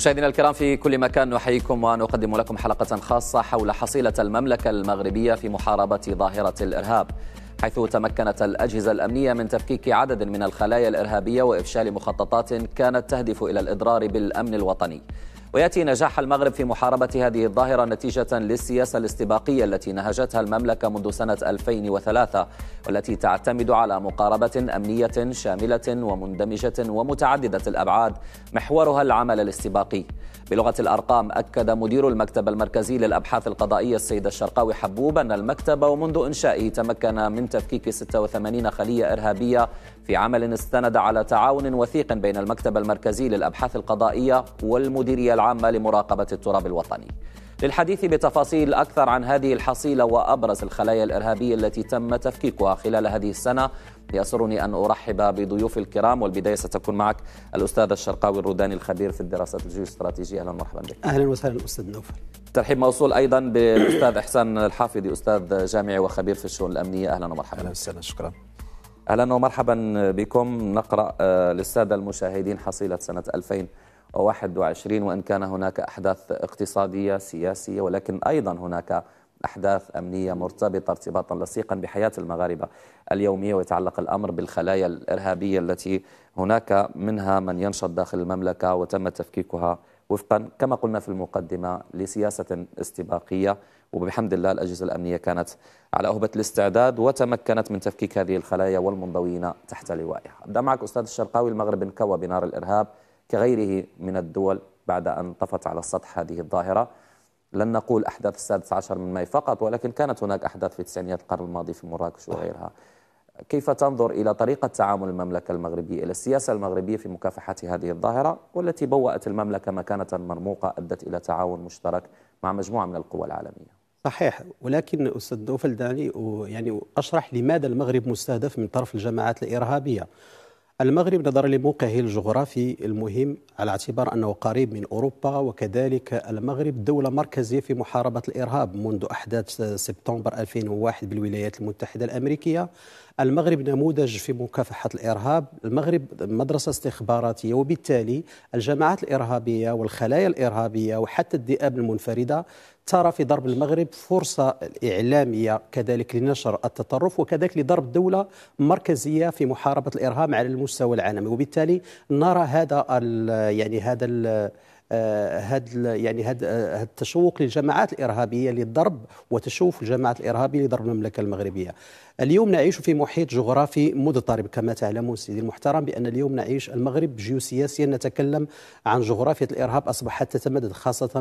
مشاهدينا الكرام في كل مكان نحييكم ونقدم لكم حلقة خاصة حول حصيلة المملكة المغربية في محاربة ظاهرة الإرهاب حيث تمكنت الأجهزة الأمنية من تفكيك عدد من الخلايا الإرهابية وإفشال مخططات كانت تهدف إلى الإضرار بالأمن الوطني وياتي نجاح المغرب في محاربه هذه الظاهره نتيجه للسياسه الاستباقيه التي نهجتها المملكه منذ سنه 2003 والتي تعتمد على مقاربه امنيه شامله ومندمجه ومتعدده الابعاد محورها العمل الاستباقي بلغة الأرقام أكد مدير المكتب المركزي للأبحاث القضائية السيد الشرقاوي حبوب أن المكتب ومنذ إنشائه تمكن من تفكيك 86 خلية إرهابية في عمل استند على تعاون وثيق بين المكتب المركزي للأبحاث القضائية والمديرية العامة لمراقبة التراب الوطني للحديث بتفاصيل أكثر عن هذه الحصيلة وأبرز الخلايا الإرهابية التي تم تفكيكها خلال هذه السنة يسرني أن أرحب بضيوفي الكرام والبداية ستكون معك الأستاذ الشرقاوي الروداني الخبير في الدراسات الجيوستراتيجية أهلا ومرحبا بك أهلا وسهلا أستاذ نوفل ترحيب موصول أيضا بالأستاذ إحسان الحافظي أستاذ جامعي وخبير في الشؤون الأمنية أهلا ومرحبا أهلا وسهلا شكرا أهلا ومرحبا بكم نقرأ آه، للسادة المشاهدين حصيلة سنة 2021 وإن كان هناك أحداث اقتصادية سياسية ولكن أيضا هناك أحداث أمنية مرتبطة ارتباطا لصيقا بحياة المغاربة اليومية ويتعلق الأمر بالخلايا الإرهابية التي هناك منها من ينشط داخل المملكة وتم تفكيكها وفقا كما قلنا في المقدمة لسياسة استباقية وبحمد الله الأجهزة الأمنية كانت على أهبة الاستعداد وتمكنت من تفكيك هذه الخلايا والمنضوين تحت لوائها أبدأ معك أستاذ الشرقاوي المغرب انكوى بنار الإرهاب كغيره من الدول بعد أن طفت على السطح هذه الظاهرة لن نقول أحداث السادس عشر من ماي فقط ولكن كانت هناك أحداث في تسعينيات القرن الماضي في مراكش وغيرها كيف تنظر إلى طريقة تعامل المملكة المغربية إلى السياسة المغربية في مكافحة هذه الظاهرة والتي بوأت المملكة مكانة مرموقة أدت إلى تعاون مشترك مع مجموعة من القوى العالمية صحيح ولكن أستاذ نوفل داني يعني أشرح لماذا المغرب مستهدف من طرف الجماعات الإرهابية المغرب نظرا لموقعه الجغرافي المهم على اعتبار انه قريب من اوروبا وكذلك المغرب دوله مركزيه في محاربه الارهاب منذ احداث سبتمبر 2001 بالولايات المتحده الامريكيه المغرب نموذج في مكافحه الارهاب المغرب مدرسه استخباراتيه وبالتالي الجماعات الارهابيه والخلايا الارهابيه وحتى الذئاب المنفرده ترى في ضرب المغرب فرصة إعلامية كذلك لنشر التطرف وكذلك لضرب دولة مركزية في محاربة الإرهاب على المستوى العالمي وبالتالي نرى هذا يعني هذا ال آه، يعني هاد آه، التشوق للجماعات الارهابيه للضرب وتشوف الجماعات الارهابيه لضرب المملكه المغربيه اليوم نعيش في محيط جغرافي مضطرب كما تعلمون سيدي المحترم بأن اليوم نعيش المغرب جيوسياسيا نتكلم عن جغرافية الإرهاب أصبحت تتمدد خاصة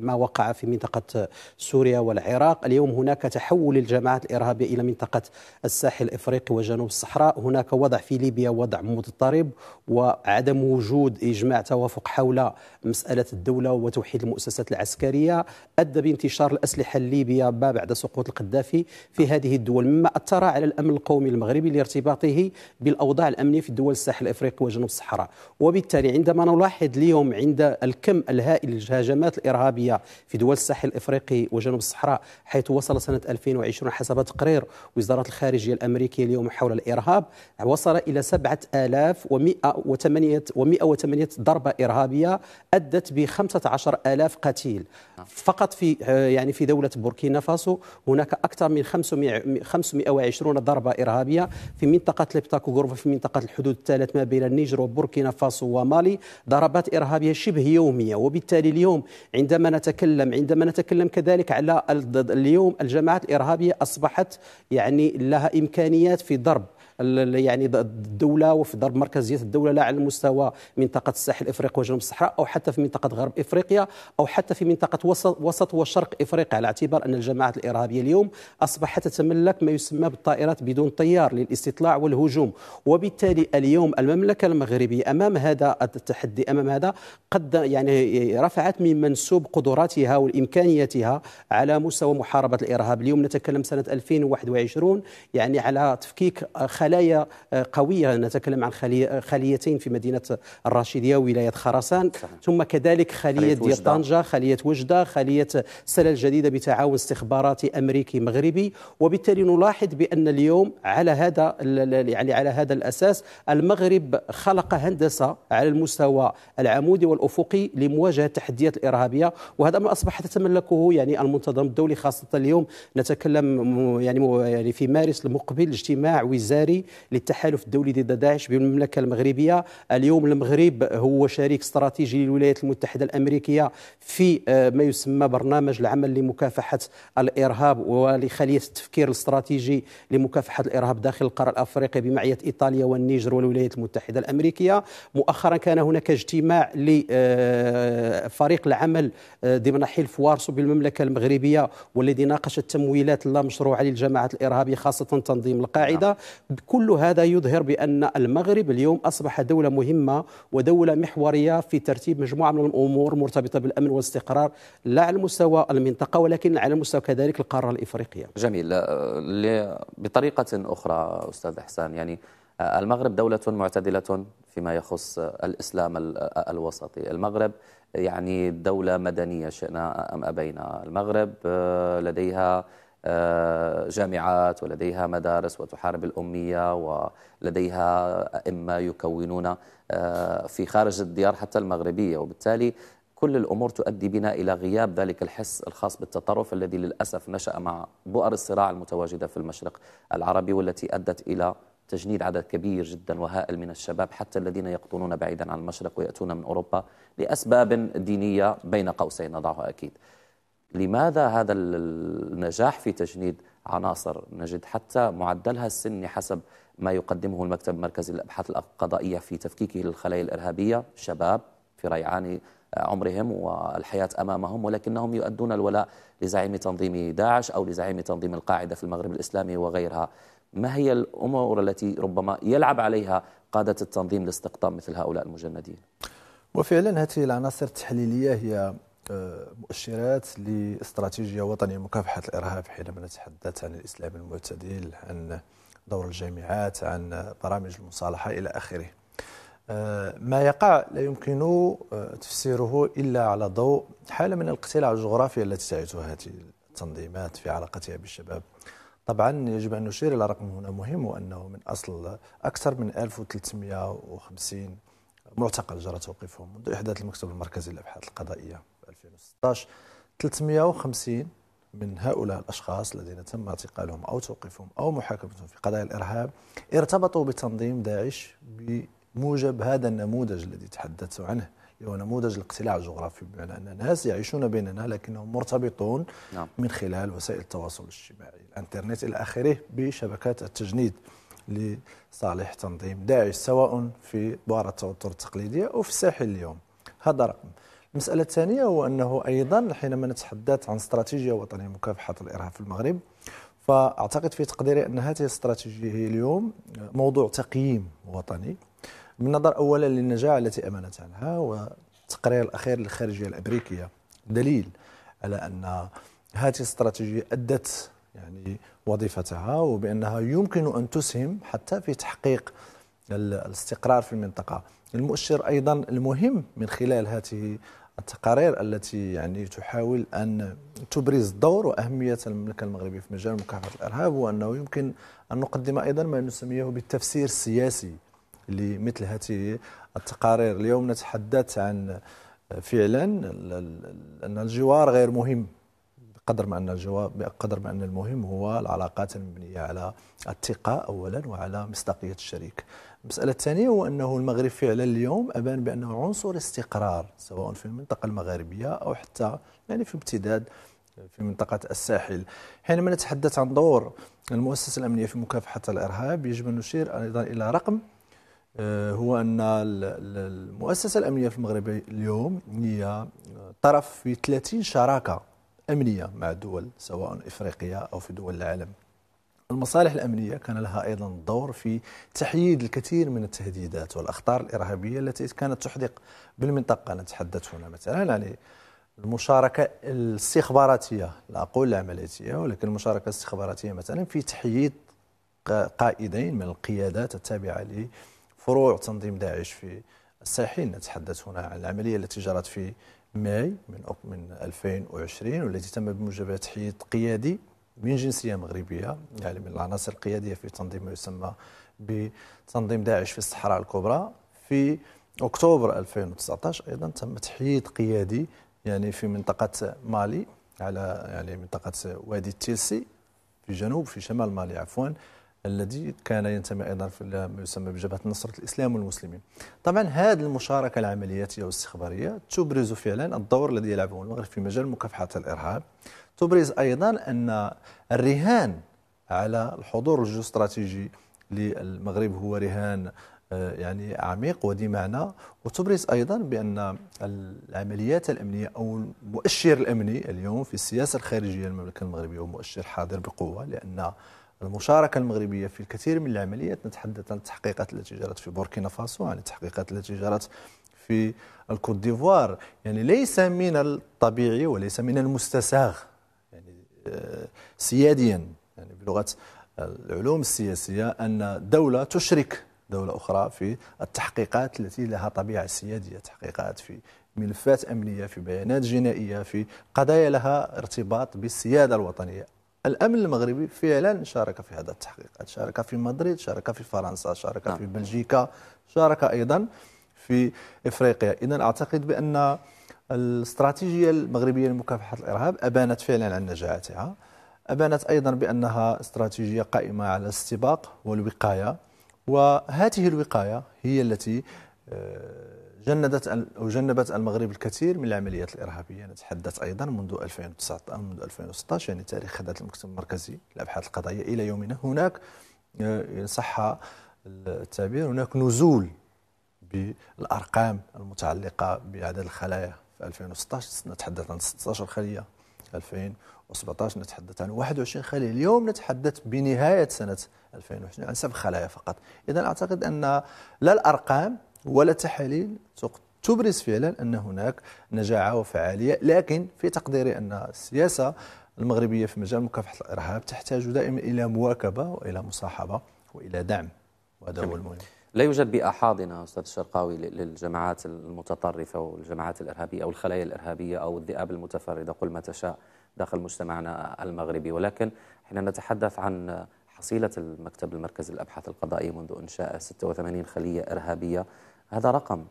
ما وقع في منطقة سوريا والعراق اليوم هناك تحول للجماعات الإرهابية إلى منطقة الساحل الإفريقي وجنوب الصحراء هناك وضع في ليبيا وضع مضطرب وعدم وجود إجماع توافق حول مسألة الدولة وتوحيد المؤسسات العسكرية أدى بانتشار الأسلحة الليبية ما بعد سقوط القذافي في هذه الدول مما اثر على الامن القومي المغربي لارتباطه بالاوضاع الامنيه في دول الساحل الافريقي وجنوب الصحراء وبالتالي عندما نلاحظ اليوم عند الكم الهائل للهجمات الارهابيه في دول الساحل الافريقي وجنوب الصحراء حيث وصل سنه 2020 حسب تقرير وزاره الخارجيه الامريكيه اليوم حول الارهاب وصل الى 7108 ضربه ارهابيه ادت ب 15000 قتيل فقط في آه، يعني في دوله بوركينا فاسو هناك اكثر من 500 520 ضربة إرهابية في منطقة لبتاكو غورفا في منطقة الحدود الثالث ما بين النيجر وبوركينا فاسو ومالي ضربات إرهابية شبه يومية وبالتالي اليوم عندما نتكلم عندما نتكلم كذلك على اليوم الجماعات الإرهابية أصبحت يعني لها إمكانيات في ضرب يعني الدوله وفي ضرب مركزيه الدوله لا على مستوى منطقه الساحل الافريقي وجنوب الصحراء او حتى في منطقه غرب افريقيا او حتى في منطقه وسط وسط وشرق افريقيا على اعتبار ان الجماعات الارهابيه اليوم اصبحت تتملك ما يسمى بالطائرات بدون طيار للاستطلاع والهجوم وبالتالي اليوم المملكه المغربيه امام هذا التحدي امام هذا قد يعني رفعت من منسوب قدراتها وامكانياتها على مستوى محاربه الارهاب اليوم نتكلم سنه 2021 يعني على تفكيك خارج خلايا آه، قويه نتكلم عن آه، خليتين في مدينه الراشديه ولايه خراسان صحيح. ثم كذلك خليه ديال طنجه خليه وجده خليه سلا الجديده بتعاون استخباراتي امريكي مغربي وبالتالي نلاحظ بان اليوم على هذا يعني على هذا الاساس المغرب خلق هندسه على المستوى العمودي والافقي لمواجهه التحديات الارهابيه وهذا ما اصبح تتملكه يعني المنتظم الدولي خاصه اليوم نتكلم يعني يعني في مارس المقبل اجتماع وزاري للتحالف الدولي ضد داعش بالمملكه المغربيه اليوم المغرب هو شريك استراتيجي للولايات المتحده الامريكيه في آه، ما يسمى برنامج العمل لمكافحه الارهاب ولخليه التفكير الاستراتيجي لمكافحه الارهاب داخل القاره الافريقيه بمعيه ايطاليا والنيجر والولايات المتحده الامريكيه مؤخرا كان هناك اجتماع لفريق آه، العمل آه، ضمن حلف وارسو بالمملكه المغربيه والذي ناقش التمويلات اللامشروعه للجماعات الارهابيه خاصه تنظيم القاعده نعم. كل هذا يظهر بأن المغرب اليوم أصبح دولة مهمة ودولة محورية في ترتيب مجموعة من الأمور مرتبطة بالأمن والاستقرار لا على مستوى المنطقة ولكن على مستوى كذلك القارة الإفريقية جميل آه، بطريقة أخرى أستاذ إحسان يعني آه، المغرب دولة معتدلة فيما يخص آه، الإسلام الوسطي المغرب يعني دولة مدنية شئنا أم أبينا المغرب لديها جامعات ولديها مدارس وتحارب الأمية ولديها أئمة يكونون آه، في خارج الديار حتى المغربية وبالتالي كل الأمور تؤدي بنا إلى غياب ذلك الحس الخاص بالتطرف الذي للأسف نشأ مع بؤر الصراع المتواجدة في المشرق العربي والتي أدت إلى تجنيد عدد كبير جدا وهائل من الشباب حتى الذين يقطنون بعيدا عن المشرق ويأتون من أوروبا لأسباب دينية بين قوسين نضعها أكيد لماذا هذا النجاح في تجنيد عناصر نجد حتى معدلها السني حسب ما يقدمه المكتب المركزي للأبحاث القضائية في تفكيكه للخلايا الإرهابية شباب في ريعان آه، عمرهم والحياة أمامهم ولكنهم يؤدون الولاء لزعيم تنظيم داعش أو لزعيم تنظيم القاعدة في المغرب الإسلامي وغيرها ما هي الأمور التي ربما يلعب عليها قادة التنظيم لاستقطاب مثل هؤلاء المجندين؟ وفعلا هذه العناصر التحليلية هي مؤشرات لاستراتيجيه وطنيه مكافحه الارهاب حينما نتحدث عن الاسلام المعتدل عن دور الجامعات عن برامج المصالحه الى اخره آه، ما يقع لا يمكن آه، تفسيره الا على ضوء حاله من الاقتلاع الجغرافيه التي تعيشها هذه التنظيمات في علاقتها بالشباب طبعا يجب ان نشير الى رقم هنا مهم وانه من اصل اكثر من 1350 معتقل جرى توقيفهم منذ احداث المكتب المركزي للابحاث القضائيه 2016 350 من هؤلاء الأشخاص الذين تم اعتقالهم أو توقيفهم أو محاكمتهم في قضايا الإرهاب ارتبطوا بتنظيم داعش بموجب هذا النموذج الذي تحدثت عنه هو نموذج الاقتلاع الجغرافي بمعنى أن الناس يعيشون بيننا لكنهم مرتبطون نعم. من خلال وسائل التواصل الاجتماعي الانترنت إلى آخره بشبكات التجنيد لصالح تنظيم داعش سواء في بؤرة التوتر التقليدية أو في الساحل اليوم هذا رقم المسألة الثانية هو أنه أيضا حينما نتحدث عن استراتيجية وطنية مكافحة الإرهاب في المغرب فأعتقد في تقديري أن هذه الاستراتيجية هي اليوم موضوع تقييم وطني من نظر أولا للنجاعة التي أمنت عنها والتقرير الأخير للخارجية الأمريكية دليل على أن هذه الاستراتيجية أدت يعني وظيفتها وبأنها يمكن أن تسهم حتى في تحقيق الاستقرار في المنطقة المؤشر أيضا المهم من خلال هذه التقارير التي يعني تحاول ان تبرز دور واهميه المملكه المغربيه في مجال مكافحه الارهاب وانه يمكن ان نقدم ايضا ما نسميه بالتفسير السياسي لمثل هذه التقارير اليوم نتحدث عن فعلا ان الجوار غير مهم بقدر ما ان الجوار بقدر ما ان المهم هو العلاقات المبنيه على الثقه اولا وعلى مصداقيه الشريك المسألة الثانية هو أنه المغرب فعلا اليوم أبان بأنه عنصر استقرار سواء في المنطقة المغاربية أو حتى يعني في امتداد في منطقة الساحل حينما نتحدث عن دور المؤسسة الأمنية في مكافحة الإرهاب يجب أن نشير أيضا إلى رقم آه، هو أن المؤسسة الأمنية في المغرب اليوم هي طرف في 30 شراكة أمنية مع دول سواء إفريقية أو في دول العالم المصالح الأمنية كان لها أيضا دور في تحييد الكثير من التهديدات والأخطار الإرهابية التي كانت تحدق بالمنطقة نتحدث هنا مثلا يعني المشاركة الاستخباراتية لا أقول العملياتية ولكن المشاركة الاستخباراتية مثلا في تحييد قائدين من القيادات التابعة لفروع تنظيم داعش في الساحل نتحدث هنا عن العملية التي جرت في ماي من من 2020 والتي تم بموجبها تحييد قيادي من جنسية مغربية يعني من العناصر القيادية في تنظيم ما يسمى بتنظيم داعش في الصحراء الكبرى في أكتوبر 2019 أيضا تم تحييد قيادي يعني في منطقة مالي على يعني منطقة وادي تيلسي في جنوب في شمال مالي عفوا الذي كان ينتمي ايضا في ما يسمى بجبهه نصره الاسلام والمسلمين. طبعا هذه المشاركه العملياتيه والاستخباريه تبرز فعلا الدور الذي يلعبه المغرب في مجال مكافحه الارهاب، تبرز أيضا أن الرهان على الحضور الجيوستراتيجي للمغرب هو رهان آه، يعني عميق وذي معنى وتبرز ايضا بان العمليات الامنيه او المؤشر الامني اليوم في السياسه الخارجيه للمملكه المغربيه هو مؤشر حاضر بقوه لان المشاركة المغربية في الكثير من العمليات نتحدث عن التحقيقات التي جرت في بوركينا فاسو عن التحقيقات التي جرت في الكوت ديفوار يعني ليس من الطبيعي وليس من المستساغ سياديا يعني بلغه العلوم السياسيه ان دوله تشرك دوله اخرى في التحقيقات التي لها طبيعه سياديه تحقيقات في ملفات امنيه في بيانات جنائيه في قضايا لها ارتباط بالسياده الوطنيه الامن المغربي فعلا شارك في هذا التحقيقات شارك في مدريد شارك في فرنسا شارك في نعم. بلجيكا شارك ايضا في افريقيا اذا اعتقد بان الاستراتيجية المغربية لمكافحة الإرهاب أبانت فعلا عن نجاعتها أبانت أيضا بأنها استراتيجية قائمة على الاستباق والوقاية وهذه الوقاية هي التي آه، جندت أو جنبت المغرب الكثير من العمليات الإرهابية نتحدث أيضا منذ 2019 آه، منذ 2016 يعني تاريخ خدمة المكتب المركزي للأبحاث القضائية إلى يومنا هناك إن آه، صح التعبير هناك نزول بالأرقام المتعلقة بعدد الخلايا في 2016 نتحدث عن 16 خليه 2017 نتحدث عن 21 خليه اليوم نتحدث بنهايه سنه 2020 عن سبع خلايا فقط اذا اعتقد ان لا الارقام ولا التحاليل تبرز فعلا ان هناك نجاعه وفعاليه لكن في تقديري ان السياسه المغربيه في مجال مكافحه الارهاب تحتاج دائما الى مواكبه والى مصاحبه والى دعم وهذا هو المهم لا يوجد بيئة حاضنة أستاذ الشرقاوي للجماعات المتطرفة والجماعات الإرهابية أو الخلايا الإرهابية أو الذئاب المتفردة قل ما تشاء داخل مجتمعنا المغربي ولكن حين نتحدث عن حصيلة المكتب المركزي للأبحاث القضائية منذ إنشاء 86 خلية إرهابية هذا رقم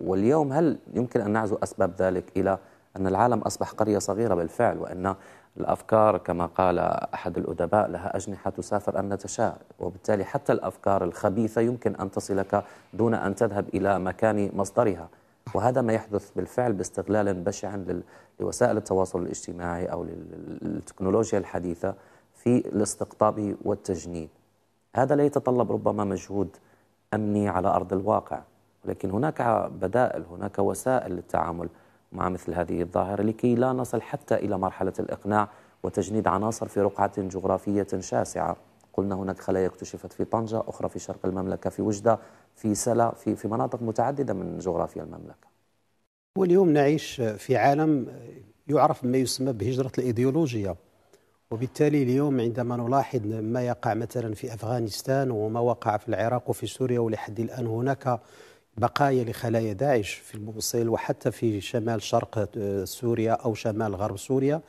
واليوم هل يمكن أن نعزو أسباب ذلك إلى أن العالم أصبح قرية صغيرة بالفعل وأن الأفكار كما قال أحد الأدباء لها أجنحة تسافر أن تشاء وبالتالي حتى الأفكار الخبيثة يمكن أن تصلك دون أن تذهب إلى مكان مصدرها وهذا ما يحدث بالفعل باستغلال بشع لوسائل التواصل الاجتماعي أو للتكنولوجيا الحديثة في الاستقطاب والتجنيد هذا لا يتطلب ربما مجهود أمني على أرض الواقع ولكن هناك بدائل هناك وسائل للتعامل مع مثل هذه الظاهرة لكي لا نصل حتى إلى مرحلة الإقناع وتجنيد عناصر في رقعة جغرافية شاسعة قلنا هناك خلايا اكتشفت في طنجة أخرى في شرق المملكة في وجدة في سلا في, في مناطق متعددة من جغرافيا المملكة واليوم نعيش في عالم يعرف ما يسمى بهجرة الإيديولوجيا وبالتالي اليوم عندما نلاحظ ما يقع مثلا في أفغانستان وما وقع في العراق وفي سوريا ولحد الآن هناك بقايا لخلايا داعش في الموصل وحتى في شمال شرق آه، سوريا أو شمال غرب سوريا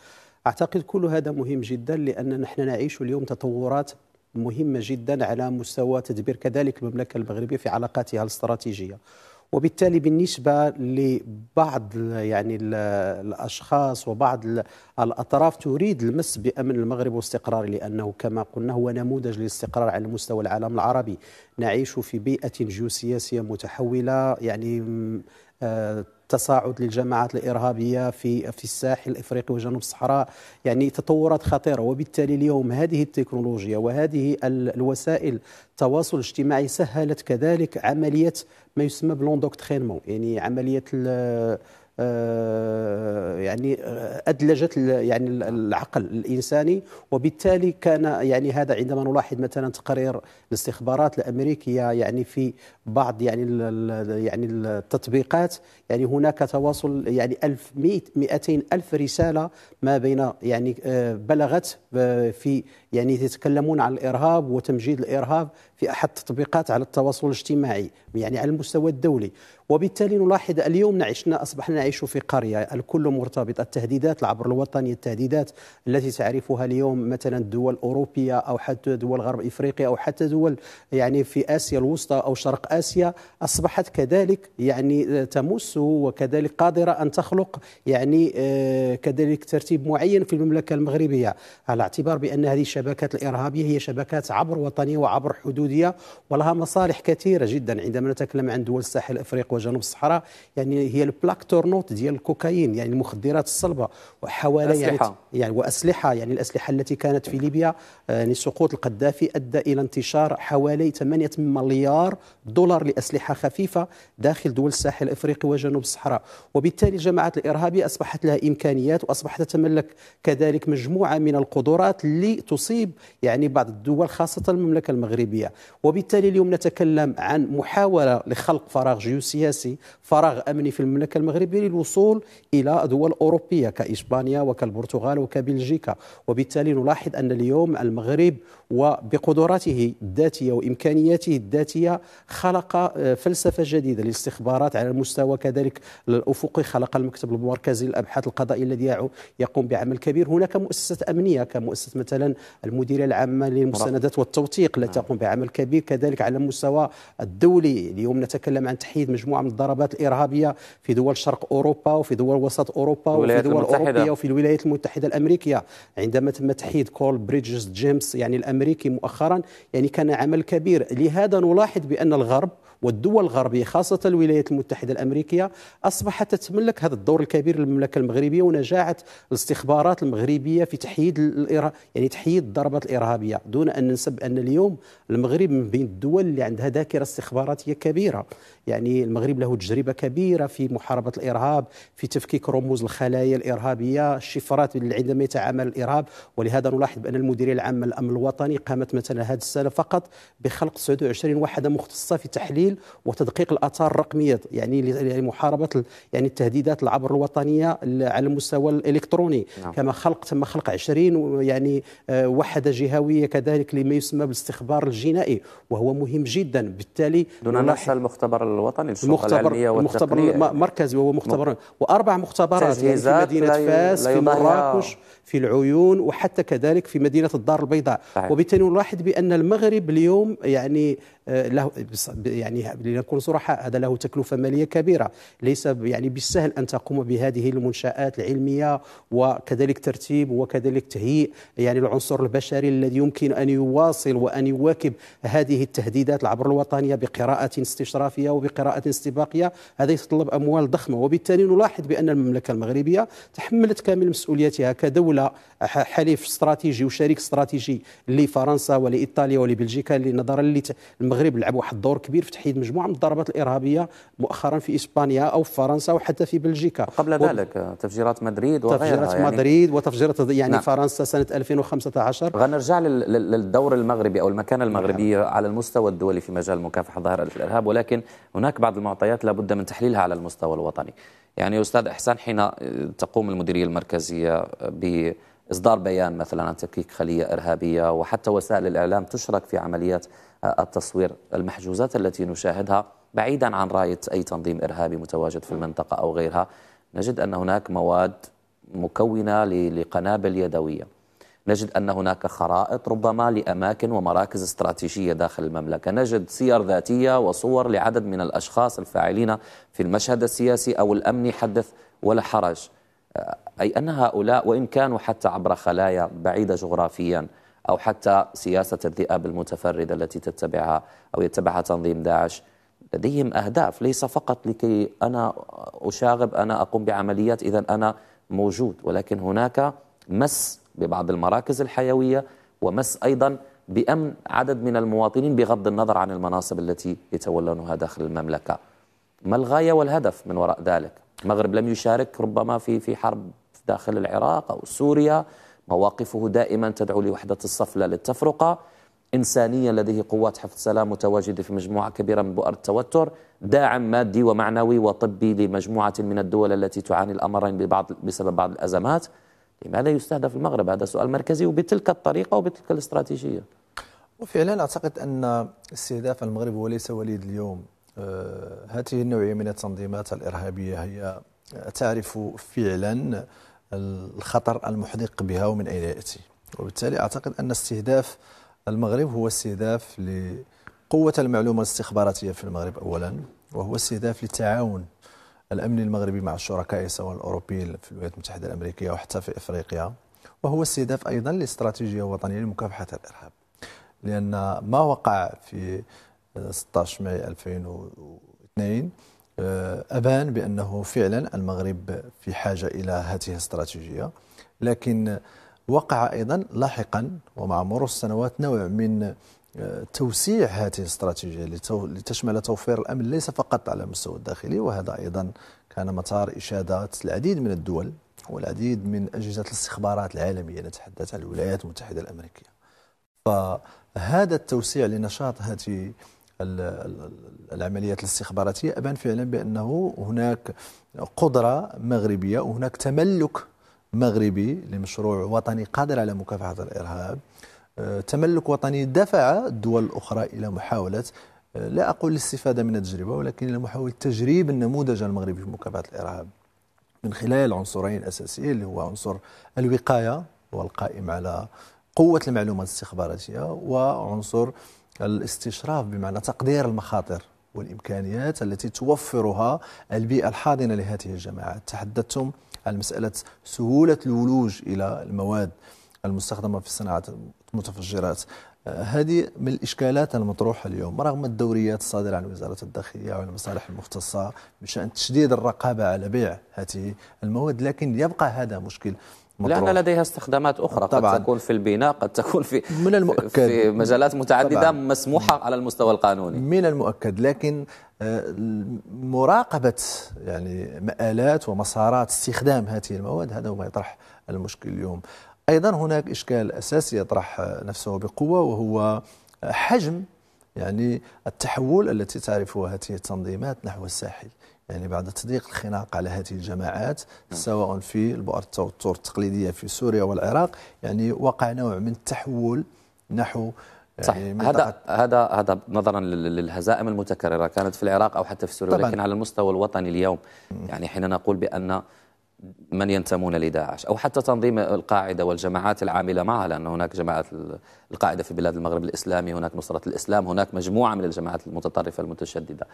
أعتقد كل هذا مهم جدا لأن نحن نعيش اليوم تطورات مهمة جدا على مستوى تدبير كذلك المملكة المغربية في علاقاتها الاستراتيجية وبالتالي بالنسبة لبعض يعني الأشخاص وبعض الأطراف تريد المس بأمن المغرب واستقرار لأنه كما قلنا هو نموذج للاستقرار على مستوى العالم العربي نعيش في بيئة جيوسياسية متحولة يعني تصاعد للجماعات الارهابيه في في الساحل الافريقي وجنوب الصحراء يعني تطورات خطيره وبالتالي اليوم هذه التكنولوجيا وهذه الوسائل التواصل الاجتماعي سهلت كذلك عمليه ما يسمى بلوندوكترينمون يعني عمليه آه، يعني آه، ادلجت يعني العقل الانساني وبالتالي كان يعني هذا عندما نلاحظ مثلا تقرير الاستخبارات الامريكيه يعني في بعض يعني يعني التطبيقات يعني هناك تواصل يعني 1000 200 الف رساله ما بين يعني آه، بلغت في يعني يتكلمون عن الارهاب وتمجيد الارهاب في احد التطبيقات على التواصل الاجتماعي يعني على المستوى الدولي وبالتالي نلاحظ اليوم نعيشنا اصبحنا نعيش في قريه الكل مرتبط التهديدات العبر الوطني التهديدات التي تعرفها اليوم مثلا الدول الاوروبيه او حتى دول غرب افريقيا او حتى دول يعني في اسيا الوسطى او شرق اسيا اصبحت كذلك يعني تمس وكذلك قادره ان تخلق يعني آه، كذلك ترتيب معين في المملكه المغربيه على اعتبار بان هذه الشبكات الارهابيه هي شبكات عبر وطنيه وعبر حدوديه ولها مصالح كثيره جدا عندما نتكلم عن دول الساحل الافريقي وجنوب الصحراء يعني هي البلاك تورنوت ديال الكوكايين يعني المخدرات الصلبه وحوالي يعني, يعني واسلحه يعني الاسلحه التي كانت في ليبيا يعني آه، سقوط القذافي ادى الى انتشار حوالي 8 مليار دولار لاسلحه خفيفه داخل دول الساحل الافريقي وجنوب الصحراء وبالتالي الجماعات الارهابيه اصبحت لها امكانيات واصبحت تتملك كذلك مجموعه من القدرات لتصيب تصيب يعني بعض الدول خاصة المملكة المغربية وبالتالي اليوم نتكلم عن محاولة لخلق فراغ جيوسياسي فراغ أمني في المملكة المغربية للوصول إلى دول أوروبية كإسبانيا وكالبرتغال وكبلجيكا وبالتالي نلاحظ أن اليوم المغرب وبقدراته الذاتية وإمكانياته الذاتية خلق آه، فلسفة جديدة للاستخبارات على المستوى كذلك الأفقي خلق المكتب المركزي للأبحاث القضائية الذي يقوم بعمل كبير هناك مؤسسات أمنية كمؤسسة مثلا المديريه العامه للمستندات والتوثيق التي نعم. تقوم بعمل كبير كذلك على المستوى الدولي اليوم نتكلم عن تحييد مجموعه من الضربات الارهابيه في دول شرق اوروبا وفي دول وسط اوروبا وفي دول المتحدة. اوروبيه وفي الولايات المتحده الامريكيه عندما تم تحييد كول بريدجز جيمس يعني الامريكي مؤخرا يعني كان عمل كبير لهذا نلاحظ بان الغرب والدول الغربية خاصة الولايات المتحدة الأمريكية أصبحت تتملك هذا الدور الكبير للمملكة المغربية ونجاعة الاستخبارات المغربية في تحييد الإرها... يعني تحييد الضربات الإرهابية دون أن ننسب أن اليوم المغرب من بين الدول اللي عندها ذاكرة استخباراتية كبيرة يعني المغرب له تجربة كبيرة في محاربة الإرهاب في تفكيك رموز الخلايا الإرهابية الشفرات عندما يتعامل الإرهاب ولهذا نلاحظ بأن المديرية العامة للأمن الوطني قامت مثلا هذه السنة فقط بخلق 29 وحدة مختصة في تحليل التحليل وتدقيق الاثار الرقميه يعني, يعني لمحاربه يعني التهديدات العبر الوطنيه على المستوى الالكتروني نعم. كما خلق تم خلق 20 يعني آه، وحده جهويه كذلك لما يسمى بالاستخبار الجنائي وهو مهم جدا بالتالي دون نفس المختبر الوطني المختبر المختبر المركزي وهو مختبر م... واربع مختبرات يعني في مدينه لا فاس لا في مراكش في العيون وحتى كذلك في مدينه الدار البيضاء صحيح. وبالتالي نلاحظ بان المغرب اليوم يعني آه، له يعني لنكون صرحاء هذا له تكلفه ماليه كبيره ليس يعني بالسهل ان تقوم بهذه المنشات العلميه وكذلك ترتيب وكذلك تهيئ يعني العنصر البشري الذي يمكن ان يواصل وان يواكب هذه التهديدات العبر الوطنيه بقراءه استشرافيه وبقراءه استباقيه هذا يتطلب اموال ضخمه وبالتالي نلاحظ بان المملكه المغربيه تحملت كامل مسؤوليتها كدوله حليف استراتيجي وشريك استراتيجي لفرنسا ولايطاليا ولبلجيكا نظرا المغرب لعب واحد الدور كبير في تحييد مجموعه من الضربات الارهابيه مؤخرا في اسبانيا او في فرنسا وحتى في بلجيكا قبل و... ذلك تفجيرات مدريد وغيرها تفجيرات يعني... مدريد وتفجيرات يعني نعم. فرنسا سنه 2015 غنرجع للدور المغربي او المكانه المغربيه نعم. على المستوى الدولي في مجال مكافحه ظاهره الارهاب ولكن هناك بعض المعطيات لابد من تحليلها على المستوى الوطني يعني استاذ احسان حين تقوم المديريه المركزيه ب إصدار بيان مثلا عن تفكيك خلية إرهابية وحتى وسائل الإعلام تشرك في عمليات التصوير المحجوزات التي نشاهدها بعيدا عن راية أي تنظيم إرهابي متواجد في المنطقة أو غيرها نجد أن هناك مواد مكونة لقنابل يدوية نجد أن هناك خرائط ربما لأماكن ومراكز استراتيجية داخل المملكة نجد سير ذاتية وصور لعدد من الأشخاص الفاعلين في المشهد السياسي أو الأمني حدث ولا حرج أي أن هؤلاء وإن كانوا حتى عبر خلايا بعيدة جغرافياً أو حتى سياسة الذئاب المتفردة التي تتبعها أو يتبعها تنظيم داعش لديهم أهداف ليس فقط لكي أنا أشاغب أنا أقوم بعمليات إذا أنا موجود ولكن هناك مس ببعض المراكز الحيوية ومس أيضا بأمن عدد من المواطنين بغض النظر عن المناصب التي يتولونها داخل المملكة ما الغاية والهدف من وراء ذلك؟ المغرب لم يشارك ربما في في حرب داخل العراق أو سوريا مواقفه دائما تدعو لوحدة الصف لا للتفرقة إنسانيا لديه قوات حفظ سلام متواجدة في مجموعة كبيرة من بؤر التوتر داعم مادي ومعنوي وطبي لمجموعة من الدول التي تعاني الأمرين ببعض بسبب بعض الأزمات لماذا يستهدف المغرب هذا سؤال مركزي وبتلك الطريقة وبتلك الاستراتيجية وفعلا أعتقد أن استهداف المغرب هو ليس وليد اليوم آه، هذه النوعية من التنظيمات الإرهابية هي آه، تعرف فعلا الخطر المحدق بها ومن أين يأتي وبالتالي أعتقد أن استهداف المغرب هو استهداف لقوة المعلومة الاستخباراتية في المغرب أولا وهو استهداف للتعاون الأمني المغربي مع الشركاء سواء الأوروبيين في الولايات المتحدة الأمريكية وحتى في إفريقيا وهو استهداف أيضا لاستراتيجية وطنية لمكافحة الإرهاب لأن ما وقع في 16 ماي 2002 آه، أبان بأنه فعلا المغرب في حاجة إلى هذه الاستراتيجية لكن وقع أيضا لاحقا ومع مرور السنوات نوع من آه، توسيع هذه الاستراتيجية لتشمل توفير الأمن ليس فقط على المستوى الداخلي وهذا أيضا كان مطار إشادات العديد من الدول والعديد من أجهزة الاستخبارات العالمية نتحدث عن الولايات المتحدة الأمريكية فهذا التوسيع لنشاط هذه العمليات الاستخباراتية أبان فعلا بأنه هناك قدرة مغربية وهناك تملك مغربي لمشروع وطني قادر على مكافحة الإرهاب أه، تملك وطني دفع الدول الأخرى إلى محاولة أه، لا أقول الاستفادة من التجربة ولكن إلى محاولة تجريب النموذج المغربي في مكافحة الإرهاب من خلال عنصرين أساسيين اللي هو عنصر الوقاية والقائم على قوة المعلومات الاستخباراتية وعنصر الاستشراف بمعنى تقدير المخاطر والإمكانيات التي توفرها البيئة الحاضنة لهذه الجماعات تحدثتم عن مسألة سهولة الولوج إلى المواد المستخدمة في صناعة المتفجرات آه، هذه من الإشكالات المطروحة اليوم رغم الدوريات الصادرة عن وزارة الداخلية وعن المصالح المختصة بشأن تشديد الرقابة على بيع هذه المواد لكن يبقى هذا مشكل لأن لديها استخدامات أخرى طبعا. قد تكون في البناء قد تكون في من المؤكد في مجالات متعددة طبعا. مسموحة على المستوى القانوني من المؤكد لكن آه، مراقبة يعني مآلات ومسارات استخدام هذه المواد هذا هو ما يطرح المشكل اليوم أيضا هناك إشكال أساسي يطرح نفسه بقوة وهو حجم يعني التحول التي تعرفها هذه التنظيمات نحو الساحل يعني بعد تضييق الخناق على هذه الجماعات سواء في البؤر التوتر التقليديه في سوريا والعراق يعني وقع نوع من التحول نحو صح يعني هذا هذا هذا نظرا للهزائم المتكرره كانت في العراق او حتى في سوريا ولكن على المستوى الوطني اليوم يعني حين نقول بان من ينتمون لداعش او حتى تنظيم القاعده والجماعات العامله معها لان هناك جماعات القاعده في بلاد المغرب الاسلامي هناك نصره الاسلام هناك مجموعه من الجماعات المتطرفه المتشدده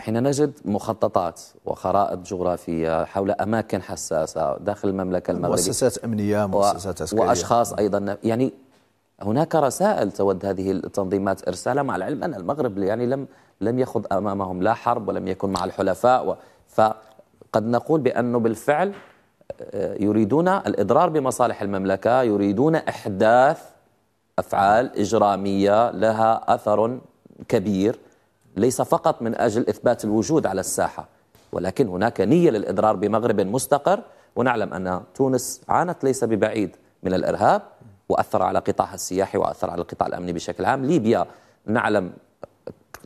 حين نجد مخططات وخرائط جغرافية حول أماكن حساسة داخل المملكة المغربية مؤسسات أمنية مؤسسات عسكرية وأشخاص أيضا يعني هناك رسائل تود هذه التنظيمات إرسالها مع العلم أن المغرب يعني لم لم يخض أمامهم لا حرب ولم يكن مع الحلفاء فقد نقول بأنه بالفعل آه، يريدون الإضرار بمصالح المملكة يريدون إحداث أفعال إجرامية لها أثر كبير ليس فقط من أجل إثبات الوجود على الساحة ولكن هناك نية للإضرار بمغرب مستقر ونعلم أن تونس عانت ليس ببعيد من الإرهاب وأثر على قطاعها السياحي وأثر على القطاع الأمني بشكل عام ليبيا نعلم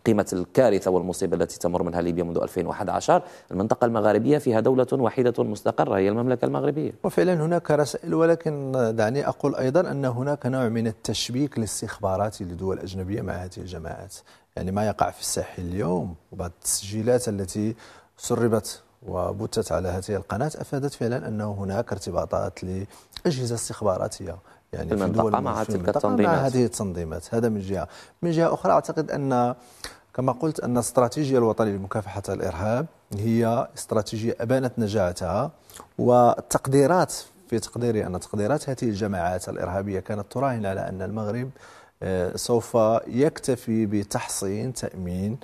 قيمة الكارثة والمصيبة التي تمر منها ليبيا منذ 2011 المنطقة المغاربية فيها دولة وحيدة مستقرة هي المملكة المغربية وفعلا هناك رسائل ولكن دعني أقول أيضا أن هناك نوع من التشبيك للاستخبارات لدول أجنبية مع هذه الجماعات يعني ما يقع في الساحل اليوم وبعض التسجيلات التي سربت وبثت على هذه القناة أفادت فعلا أنه هناك ارتباطات لأجهزة استخباراتية يعني في المنطقة مع تلك التنظيمات مع هذه التنظيمات هذا من جهة من جهة أخرى أعتقد أن كما قلت أن الاستراتيجية الوطنية لمكافحة الإرهاب هي استراتيجية أبانت نجاعتها والتقديرات في تقديري أن تقديرات هذه الجماعات الإرهابية كانت تراهن على أن المغرب سوف يكتفي بتحصين تأمين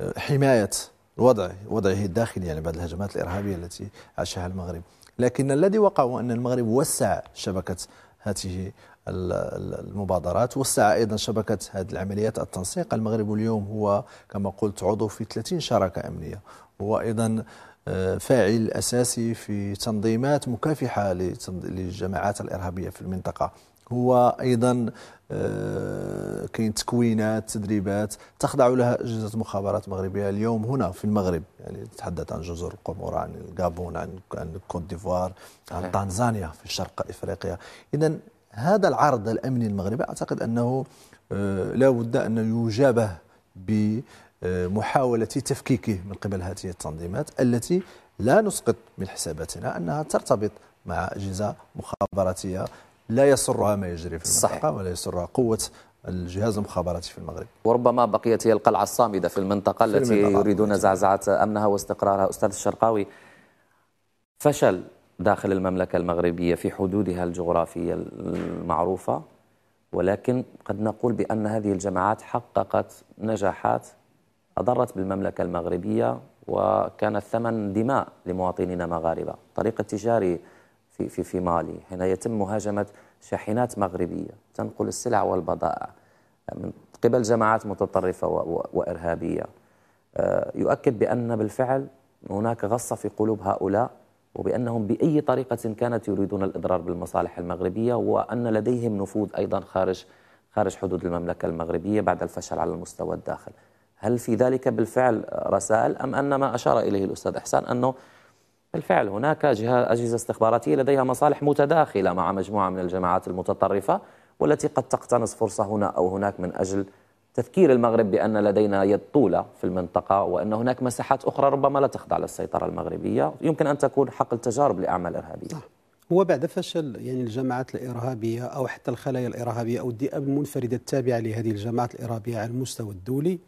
آه، حماية الوضع وضعه الداخلي يعني بعد الهجمات الإرهابية التي عاشها المغرب لكن الذي وقع هو أن المغرب وسع شبكة هذه المبادرات وسع ايضا شبكه هذه العمليات التنسيق المغرب اليوم هو كما قلت عضو في 30 شراكه امنيه هو ايضا آه، فاعل اساسي في تنظيمات مكافحه للجماعات الارهابيه في المنطقه هو ايضا آه، كاين تكوينات تدريبات تخضع لها اجهزه مخابرات مغربيه اليوم هنا في المغرب يعني نتحدث عن جزر القمر عن الغابون عن عن الكوت ديفوار عن تنزانيا في شرق افريقيا اذا هذا العرض الامني المغربي اعتقد انه آه، لا بد ان يجابه بمحاوله تفكيكه من قبل هذه التنظيمات التي لا نسقط من حساباتنا انها ترتبط مع اجهزه مخابراتيه لا يسرها ما يجري في المنطقه صحيح. ولا يسرها قوه الجهاز المخابراتي في المغرب وربما بقيت هي القلعة الصامدة في المنطقة في التي المنطقة يريدون زعزعة أمنها واستقرارها أستاذ الشرقاوي فشل داخل المملكة المغربية في حدودها الجغرافية المعروفة ولكن قد نقول بأن هذه الجماعات حققت نجاحات أضرت بالمملكة المغربية وكان الثمن دماء لمواطنين مغاربة طريق التجاري في في في مالي حين يتم مهاجمه شاحنات مغربيه تنقل السلع والبضائع من قبل جماعات متطرفه وارهابيه آه، يؤكد بان بالفعل هناك غصه في قلوب هؤلاء وبانهم باي طريقه كانت يريدون الاضرار بالمصالح المغربيه وان لديهم نفوذ ايضا خارج خارج حدود المملكه المغربيه بعد الفشل على المستوى الداخل. هل في ذلك بالفعل رسائل ام ان ما اشار اليه الاستاذ احسان انه بالفعل هناك أجهزة استخباراتية لديها مصالح متداخلة مع مجموعة من الجماعات المتطرفة والتي قد تقتنص فرصة هنا أو هناك من أجل تذكير المغرب بأن لدينا يد طولة في المنطقة وأن هناك مساحات أخرى ربما لا تخضع للسيطرة المغربية يمكن أن تكون حقل تجارب لأعمال إرهابية صح. نعم. بعد فشل يعني الجماعات الإرهابية أو حتى الخلايا الإرهابية أو الذئاب المنفردة التابعة لهذه الجماعات الإرهابية على المستوى الدولي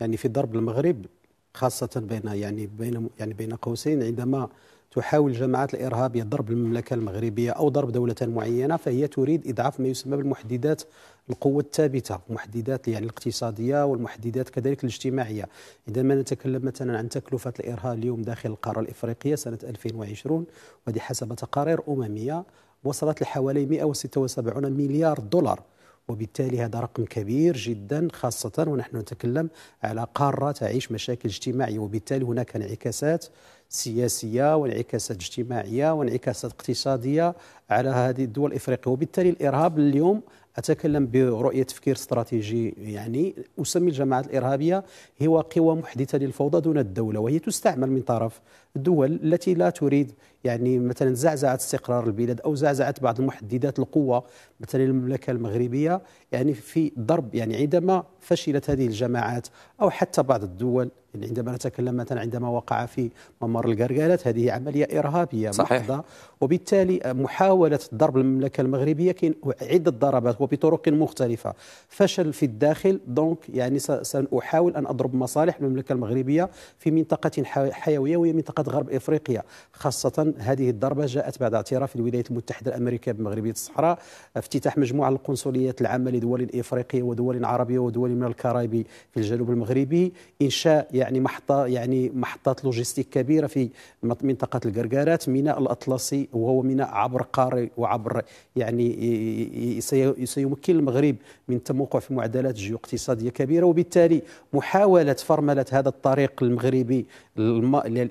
يعني في ضرب المغرب خاصة بين يعني بين يعني بين قوسين عندما تحاول الجماعات الإرهابية ضرب المملكة المغربية أو ضرب دولة معينة فهي تريد إضعاف ما يسمى بالمحددات القوة الثابتة محددات يعني الاقتصادية والمحددات كذلك الاجتماعية عندما نتكلم مثلا عن تكلفة الإرهاب اليوم داخل القارة الإفريقية سنة 2020 وهذه حسب تقارير أممية وصلت لحوالي 176 مليار دولار وبالتالي هذا رقم كبير جدا خاصة ونحن نتكلم على قارة تعيش مشاكل اجتماعية وبالتالي هناك انعكاسات سياسية وانعكاسات اجتماعية وانعكاسات اقتصادية على هذه الدول الإفريقية وبالتالي الإرهاب اليوم أتكلم برؤية تفكير استراتيجي يعني أسمي الجماعات الإرهابية هي قوى محدثة للفوضى دون الدولة وهي تستعمل من طرف الدول التي لا تريد يعني مثلا زعزعة استقرار البلاد أو زعزعة بعض المحددات القوة مثلا المملكة المغربية يعني في ضرب يعني عندما فشلت هذه الجماعات أو حتى بعض الدول يعني عندما نتكلم مثلا عندما وقع في ممر القرقالات هذه عملية إرهابية صحيح. محضة وبالتالي محاولة ضرب المملكة المغربية كاين عدة ضربات وبطرق مختلفة فشل في الداخل دونك يعني سأحاول أن أضرب مصالح المملكة المغربية في منطقة حيوية وهي منطقة منطقة غرب إفريقيا خاصة هذه الضربة جاءت بعد اعتراف الولايات المتحدة الأمريكيه بمغربية الصحراء افتتاح مجموعة القنصليات العامة لدول إفريقية ودول عربية ودول من الكاريبي في الجنوب المغربي إنشاء يعني محطة يعني محطات لوجستيك كبيرة في منطقة الكركارات ميناء الأطلسي وهو ميناء عبر قاري وعبر يعني سيمكن المغرب من التموقع في معدلات جيواقتصادية كبيرة وبالتالي محاولة فرملة هذا الطريق المغربي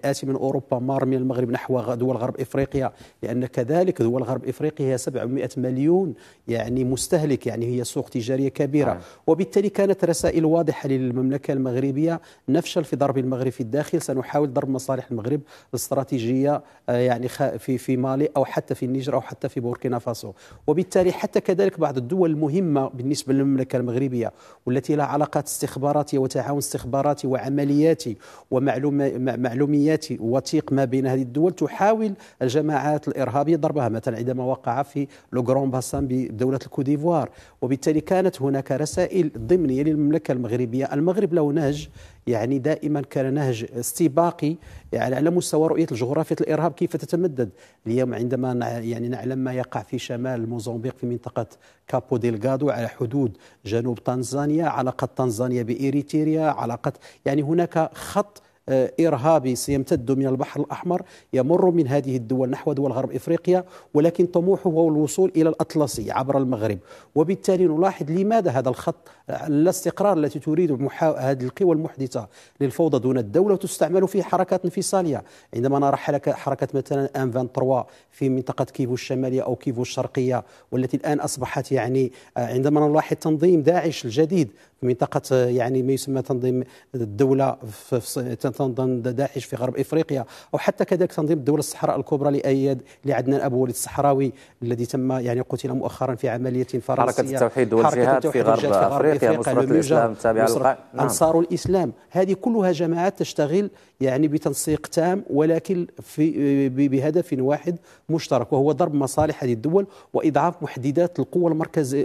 الآتي من أوروبا من المغرب نحو دول غرب إفريقيا لأن كذلك دول غرب إفريقيا هي 700 مليون يعني مستهلك يعني هي سوق تجارية كبيرة نعم. وبالتالي كانت رسائل واضحة للمملكة المغربية نفشل في ضرب المغرب في الداخل سنحاول ضرب مصالح المغرب الاستراتيجية آه، يعني في في مالي أو حتى في النيجر أو حتى في بوركينا فاسو وبالتالي حتى كذلك بعض الدول المهمة بالنسبة للمملكة المغربية والتي لها علاقات استخباراتية وتعاون استخباراتي وعملياتي ومعلوماتي وثيق ما بين هذه الدول تحاول الجماعات الارهابيه ضربها مثلا عندما وقع في لو غرون باسان بدوله الكوديفوار وبالتالي كانت هناك رسائل ضمنيه للمملكه المغربيه المغرب له نهج يعني دائما كان نهج استباقي يعني على مستوى رؤيه الجغرافيه الارهاب كيف تتمدد اليوم عندما يعني نعلم ما يقع في شمال موزمبيق في منطقه كابو ديلغادو على حدود جنوب تنزانيا علاقه تنزانيا بإريتريا علاقه يعني هناك خط آه، إرهابي سيمتد من البحر الأحمر يمر من هذه الدول نحو دول غرب إفريقيا ولكن طموحه هو الوصول إلى الأطلسي عبر المغرب وبالتالي نلاحظ لماذا هذا الخط الاستقرار التي تريد هذه القوى المحدثة للفوضى دون الدولة تستعمل في حركات انفصالية عندما نرى حركة مثلا أن 23 في منطقة كيفو الشمالية أو كيفو الشرقية والتي الآن أصبحت يعني آه، عندما نلاحظ تنظيم داعش الجديد في منطقه يعني ما يسمى تنظيم الدوله في تنظيم داعش في غرب افريقيا او حتى كذلك تنظيم الدوله الصحراء الكبرى لاياد لعدنان ابو وليد الصحراوي الذي تم يعني قتل مؤخرا في عمليه فرنسيه حركه التوحيد والجهاد في غرب, في غرب افريقيا, أفريقيا نصره الاسلام تابعه للقائم نعم. انصار الاسلام هذه كلها جماعات تشتغل يعني بتنسيق تام ولكن في بهدف واحد مشترك وهو ضرب مصالح هذه الدول واضعاف محددات القوه المركز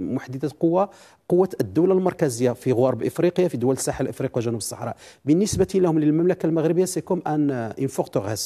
محددات القوه قوة الدولة المركزية في غرب إفريقيا في دول الساحل الإفريقي وجنوب الصحراء بالنسبة لهم للمملكة المغربية سيكون أن ان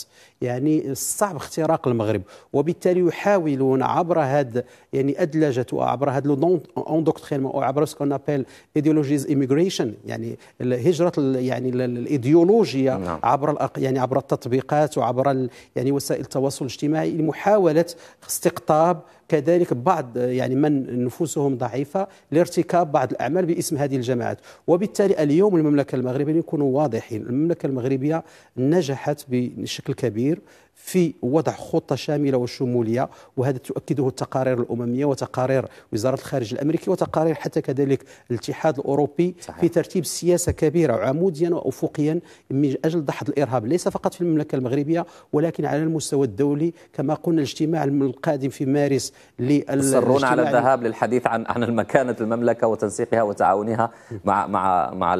يعني صعب اختراق المغرب وبالتالي يحاولون عبر هذا يعني أدلجة وعبر هذا لوندوكترينمون أو عبر سكون أبيل ايديولوجيز ايميغريشن يعني هجرة يعني الايديولوجيا نعم. عبر يعني عبر التطبيقات وعبر يعني وسائل التواصل الاجتماعي لمحاولة استقطاب كذلك بعض يعني من نفوسهم ضعيفة لارتكاب بعض الأعمال باسم هذه الجماعات وبالتالي اليوم المملكة المغربية يكونوا واضحين المملكة المغربية نجحت بشكل كبير في وضع خطة شاملة وشمولية وهذا تؤكده التقارير الأممية وتقارير وزارة الخارجية الأمريكية وتقارير حتى كذلك الاتحاد الأوروبي صحيح. في ترتيب سياسة كبيرة عموديا وأفقيا من أجل دحض الإرهاب ليس فقط في المملكة المغربية ولكن على المستوى الدولي كما قلنا الاجتماع القادم في مارس للسرون على الذهاب للحديث عن عن مكانة المملكة وتنسيقها وتعاونها مع مع مع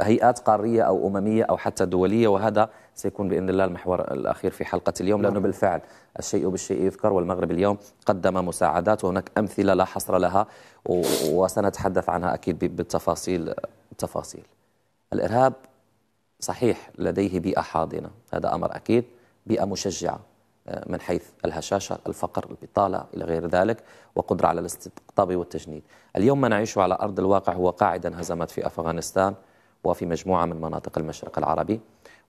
هيئات قارية أو أممية أو حتى دولية وهذا سيكون بإذن الله المحور الأخير في حلقة اليوم نعم. لأنه بالفعل الشيء بالشيء يذكر والمغرب اليوم قدم مساعدات وهناك أمثلة لا حصر لها وسنتحدث عنها أكيد بالتفاصيل التفاصيل الإرهاب صحيح لديه بيئة حاضنة هذا أمر أكيد بيئة مشجعة آه، من حيث الهشاشة الفقر البطالة إلى غير ذلك وقدرة على الاستقطاب والتجنيد اليوم ما نعيشه على أرض الواقع هو قاعدة انهزمت في أفغانستان وفي مجموعة من مناطق المشرق العربي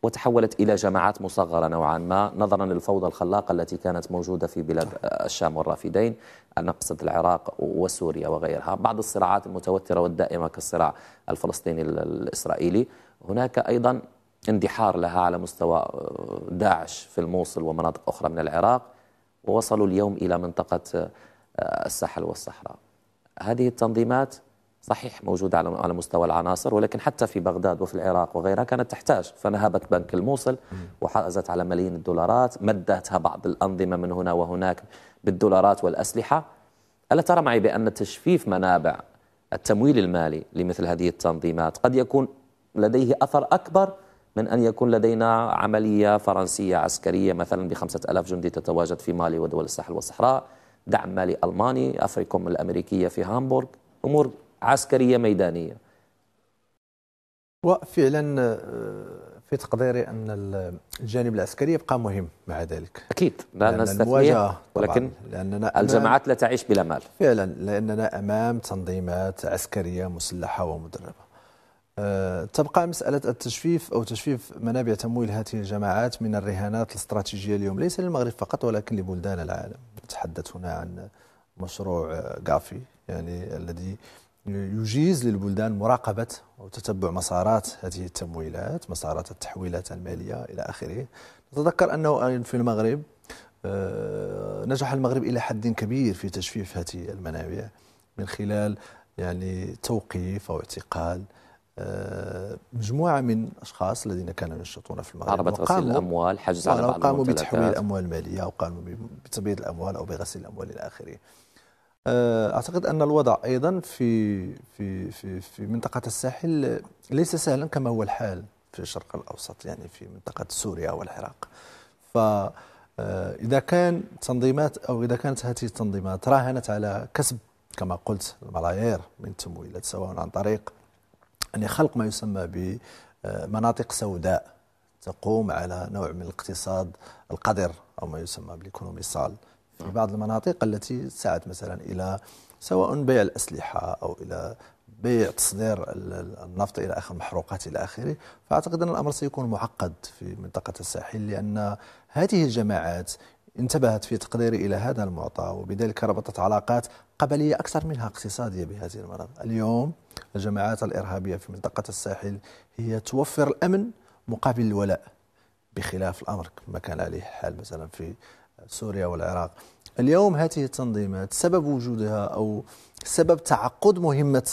وتحولت إلى جماعات مصغرة نوعا ما نظرا للفوضى الخلاقة التي كانت موجودة في بلاد الشام والرافدين نقصد العراق وسوريا وغيرها بعض الصراعات المتوترة والدائمة كالصراع الفلسطيني الإسرائيلي هناك أيضا اندحار لها على مستوى آه، داعش في الموصل ومناطق أخرى من العراق ووصلوا اليوم إلى منطقة آه، الساحل والصحراء هذه التنظيمات صحيح موجودة على مستوى العناصر ولكن حتى في بغداد وفي العراق وغيرها كانت تحتاج فنهبت بنك الموصل وحازت على ملايين الدولارات مدتها بعض الأنظمة من هنا وهناك بالدولارات والأسلحة ألا ترى معي بأن تجفيف منابع التمويل المالي لمثل هذه التنظيمات قد يكون لديه أثر أكبر من أن يكون لدينا عملية فرنسية عسكرية مثلا بخمسة ألاف جندي تتواجد في مالي ودول الساحل والصحراء دعم مالي ألماني أفريكوم الأمريكية في هامبورغ أمور عسكرية ميدانية وفعلا آه، في تقديري أن الجانب العسكري يبقى مهم مع ذلك أكيد لا لأن المواجهة ولكن لأننا الجماعات لا تعيش بلا مال فعلا لأننا أمام تنظيمات عسكرية مسلحة ومدربة أه تبقى مسألة التجفيف أو تجفيف منابع تمويل هذه الجماعات من الرهانات الاستراتيجية اليوم ليس للمغرب فقط ولكن لبلدان العالم نتحدث هنا عن مشروع غافي آه، يعني الذي يجيز للبلدان مراقبة أو تتبع مسارات هذه التمويلات مسارات التحويلات المالية إلى آخره نتذكر أنه في المغرب آه، نجح المغرب إلى حد كبير في تجفيف هذه المنابع من خلال يعني توقيف أو اعتقال آه، مجموعة من الأشخاص الذين كانوا ينشطون في المغرب عربة غسيل الأموال حجز على آه، بعض قاموا بتحويل الأموال المالية أو قاموا بتبييض الأموال أو بغسيل الأموال إلى آخره آه، اعتقد ان الوضع ايضا في في في في منطقه الساحل ليس سهلا كما هو الحال في الشرق الاوسط يعني في منطقه سوريا والعراق ف آه، اذا كان تنظيمات او اذا كانت هذه التنظيمات راهنت على كسب كما قلت الملايير من التمويلات سواء عن طريق يعني خلق ما يسمى بمناطق سوداء تقوم على نوع من الاقتصاد القذر او ما يسمى بالايكونومي صال في بعض المناطق التي سعت مثلا إلى سواء بيع الأسلحة أو إلى بيع تصدير النفط إلى آخر محروقات إلى آخره فأعتقد أن الأمر سيكون معقد في منطقة الساحل لأن هذه الجماعات انتبهت في تقديري إلى هذا المعطى وبذلك ربطت علاقات قبلية أكثر منها اقتصادية بهذه المناطق اليوم الجماعات الإرهابية في منطقة الساحل هي توفر الأمن مقابل الولاء بخلاف الأمر كما كان عليه حال مثلا في سوريا والعراق اليوم هذه التنظيمات سبب وجودها أو سبب تعقد مهمة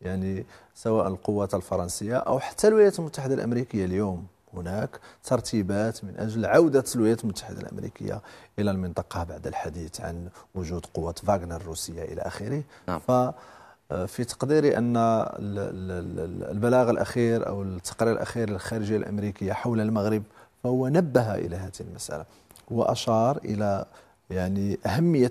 يعني سواء القوات الفرنسية أو حتى الولايات المتحدة الأمريكية اليوم هناك ترتيبات من أجل عودة الولايات المتحدة الأمريكية إلى المنطقة بعد الحديث عن وجود قوات فاغنر الروسية إلى آخره نعم. ف آه، في تقديري أن البلاغ الأخير أو التقرير الأخير للخارجية الأمريكية حول المغرب فهو نبه إلى هذه المسألة وأشار إلى يعني أهمية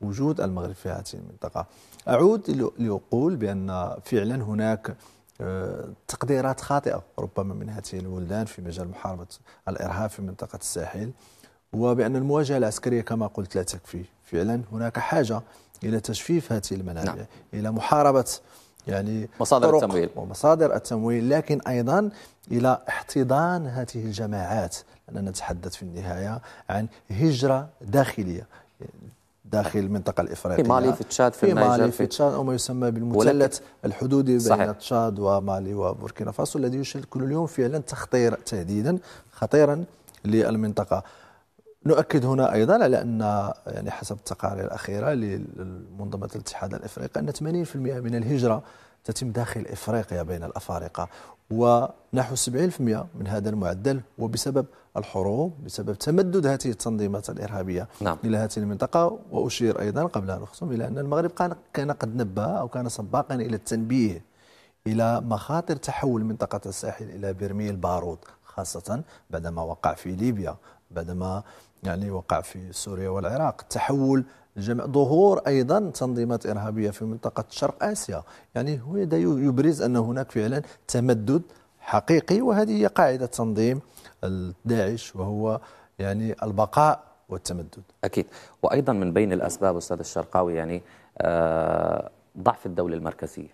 وجود المغرب في هذه المنطقة أعود لأقول بأن فعلا هناك آه، تقديرات خاطئة ربما من هذه البلدان في مجال محاربة الإرهاب في منطقة الساحل وبأن المواجهة العسكرية كما قلت لا تكفي فعلا هناك حاجة إلى تجفيف هذه المنابع نعم. إلى محاربة يعني مصادر التمويل ومصادر التمويل لكن أيضا إلى احتضان هذه الجماعات أننا نتحدث في النهاية عن هجرة داخلية داخل المنطقة الإفريقية في مالي في تشاد في, في مالي في تشاد أو ما يسمى بالمثلث الحدودي بين تشاد ومالي وبوركينا فاسو الذي يشكل كل اليوم فعلا تخطير تهديدا خطيرا للمنطقة نؤكد هنا ايضا على ان يعني حسب التقارير الاخيره لمنظمه الاتحاد الافريقي ان 80% من الهجره تتم داخل افريقيا بين الافارقه ونحو 70% من هذا المعدل هو بسبب الحروب بسبب تمدد هذه التنظيمات الإرهابية نعم. إلى هذه المنطقة وأشير أيضا قبل أن أختم إلى أن المغرب كان قد نبه أو كان سباقا إلى التنبيه إلى مخاطر تحول منطقة الساحل إلى برميل بارود خاصة بعدما وقع في ليبيا بعدما يعني وقع في سوريا والعراق التحول الجمع ظهور ايضا تنظيمات ارهابيه في منطقه شرق اسيا يعني هذا يبرز ان هناك فعلا تمدد حقيقي وهذه هي قاعده تنظيم داعش وهو يعني البقاء والتمدد اكيد وايضا من بين الاسباب استاذ الشرقاوي يعني آه ضعف الدوله المركزيه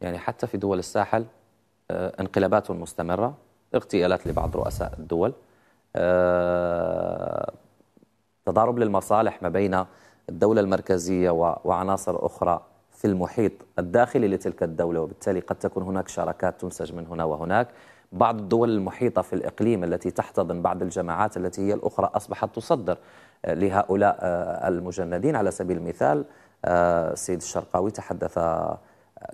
يعني حتى في دول الساحل آه انقلابات مستمره اغتيالات لبعض رؤساء الدول آه تضارب للمصالح ما بين الدولة المركزية وعناصر أخرى في المحيط الداخلي لتلك الدولة وبالتالي قد تكون هناك شراكات تنسج من هنا وهناك بعض الدول المحيطة في الإقليم التي تحتضن بعض الجماعات التي هي الأخرى أصبحت تصدر آه، لهؤلاء آه، المجندين على سبيل المثال آه، سيد الشرقاوي تحدث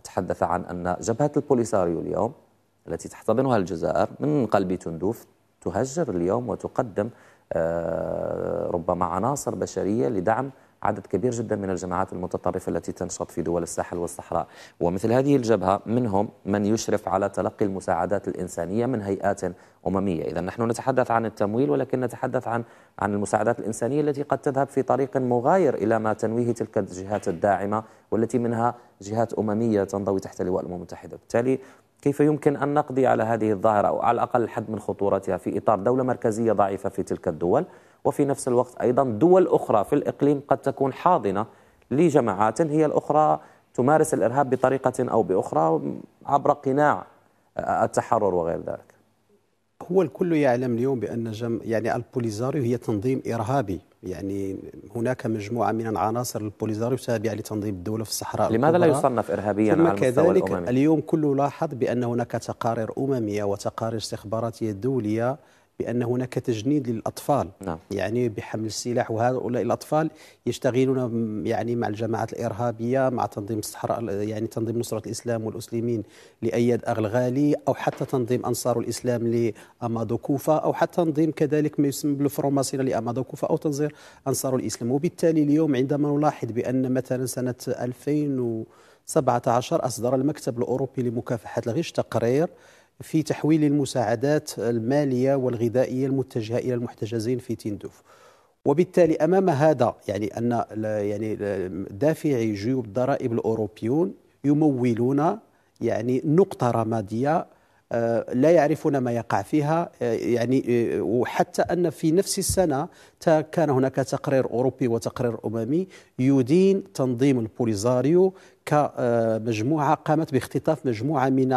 تحدث عن أن جبهة البوليساريو اليوم التي تحتضنها الجزائر من قلب تندوف تهجر اليوم وتقدم ربما عناصر بشرية لدعم عدد كبير جدا من الجماعات المتطرفة التي تنشط في دول الساحل والصحراء ومثل هذه الجبهة منهم من يشرف على تلقي المساعدات الإنسانية من هيئات أممية إذا نحن نتحدث عن التمويل ولكن نتحدث عن عن المساعدات الإنسانية التي قد تذهب في طريق مغاير إلى ما تنويه تلك الجهات الداعمة والتي منها جهات أممية تنضوي تحت لواء الأمم المتحدة بالتالي كيف يمكن أن نقضي على هذه الظاهرة أو على الأقل الحد من خطورتها في إطار دولة مركزية ضعيفة في تلك الدول وفي نفس الوقت أيضا دول أخرى في الإقليم قد تكون حاضنة لجماعات هي الأخرى تمارس الإرهاب بطريقة أو بأخرى عبر قناع آه، التحرر وغير ذلك هو الكل يعلم اليوم بأن جم يعني البوليزاريو هي تنظيم إرهابي يعني هناك مجموعة من العناصر البوليزاريو تابعة لتنظيم الدولة في الصحراء لماذا لا يصنف إرهابيا ثم على المستوى كذلك الأممي؟ اليوم كله لاحظ بأن هناك تقارير أممية وتقارير استخباراتية دولية بأن هناك تجنيد للأطفال نعم. يعني بحمل السلاح وهؤلاء الأطفال يشتغلون يعني مع الجماعات الإرهابية مع تنظيم الصحراء يعني تنظيم نصرة الإسلام والمسلمين لأياد أغلغالي أو حتى تنظيم أنصار الإسلام لأمادو كوفا أو حتى تنظيم كذلك ما يسمى بالفروماسيون لأمادو كوفا أو تنظيم أنصار الإسلام وبالتالي اليوم عندما نلاحظ بأن مثلا سنة 2000 و 17 أصدر المكتب الأوروبي لمكافحة الغش تقرير في تحويل المساعدات المالية والغذائية المتجهة إلى المحتجزين في تندوف وبالتالي امام هذا يعني ان يعني دافعي جيوب الضرائب الاوروبيون يمولون يعني نقطه رماديه آه، لا يعرفون ما يقع فيها آه، يعني آه، وحتى ان في نفس السنه كان هناك تقرير اوروبي وتقرير اممي يدين تنظيم البوليزاريو كمجموعه قامت باختطاف مجموعه من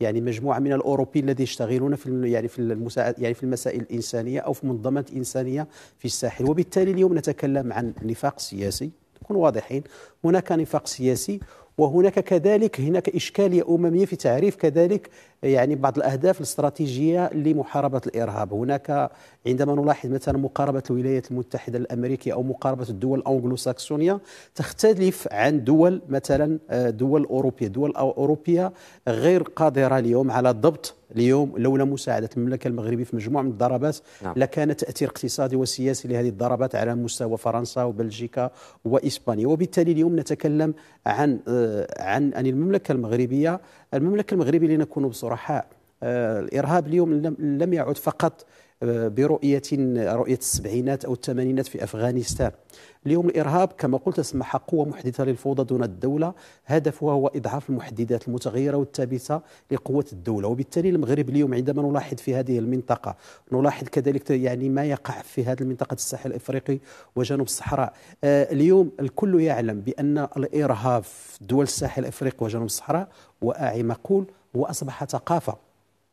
يعني مجموعه من الاوروبيين الذين يشتغلون في يعني في المساعد يعني في المسائل الانسانيه او في منظمات انسانيه في الساحل وبالتالي اليوم نتكلم عن نفاق سياسي نكون واضحين هناك نفاق سياسي وهناك كذلك هناك إشكالية أممية في تعريف كذلك يعني بعض الأهداف الاستراتيجية لمحاربة الإرهاب هناك عندما نلاحظ مثلا مقاربة الولايات المتحدة الأمريكية أو مقاربة الدول الأنجلوساكسونية تختلف عن دول مثلا آه، دول أوروبية دول أوروبية غير قادرة اليوم على ضبط اليوم لولا مساعدة المملكة المغربية في مجموعة من الضربات نعم. لكان تأثير اقتصادي وسياسي لهذه الضربات على مستوى فرنسا وبلجيكا وإسبانيا وبالتالي اليوم نتكلم عن آه، عن أن المملكة المغربية المملكة المغربية لنكون بصرحاء آه، الإرهاب اليوم لم يعد فقط آه، برؤية رؤية السبعينات أو الثمانينات في أفغانستان اليوم الإرهاب كما قلت أصبح قوة محدثة للفوضى دون الدولة هدفها هو إضعاف المحددات المتغيرة والثابتة لقوة الدولة وبالتالي المغرب اليوم عندما نلاحظ في هذه المنطقة نلاحظ كذلك يعني ما يقع في هذه المنطقة الساحل الإفريقي وجنوب الصحراء آه، اليوم الكل يعلم بأن الإرهاب في دول الساحل الإفريقي وجنوب الصحراء وآعي مقول وأصبح ثقافة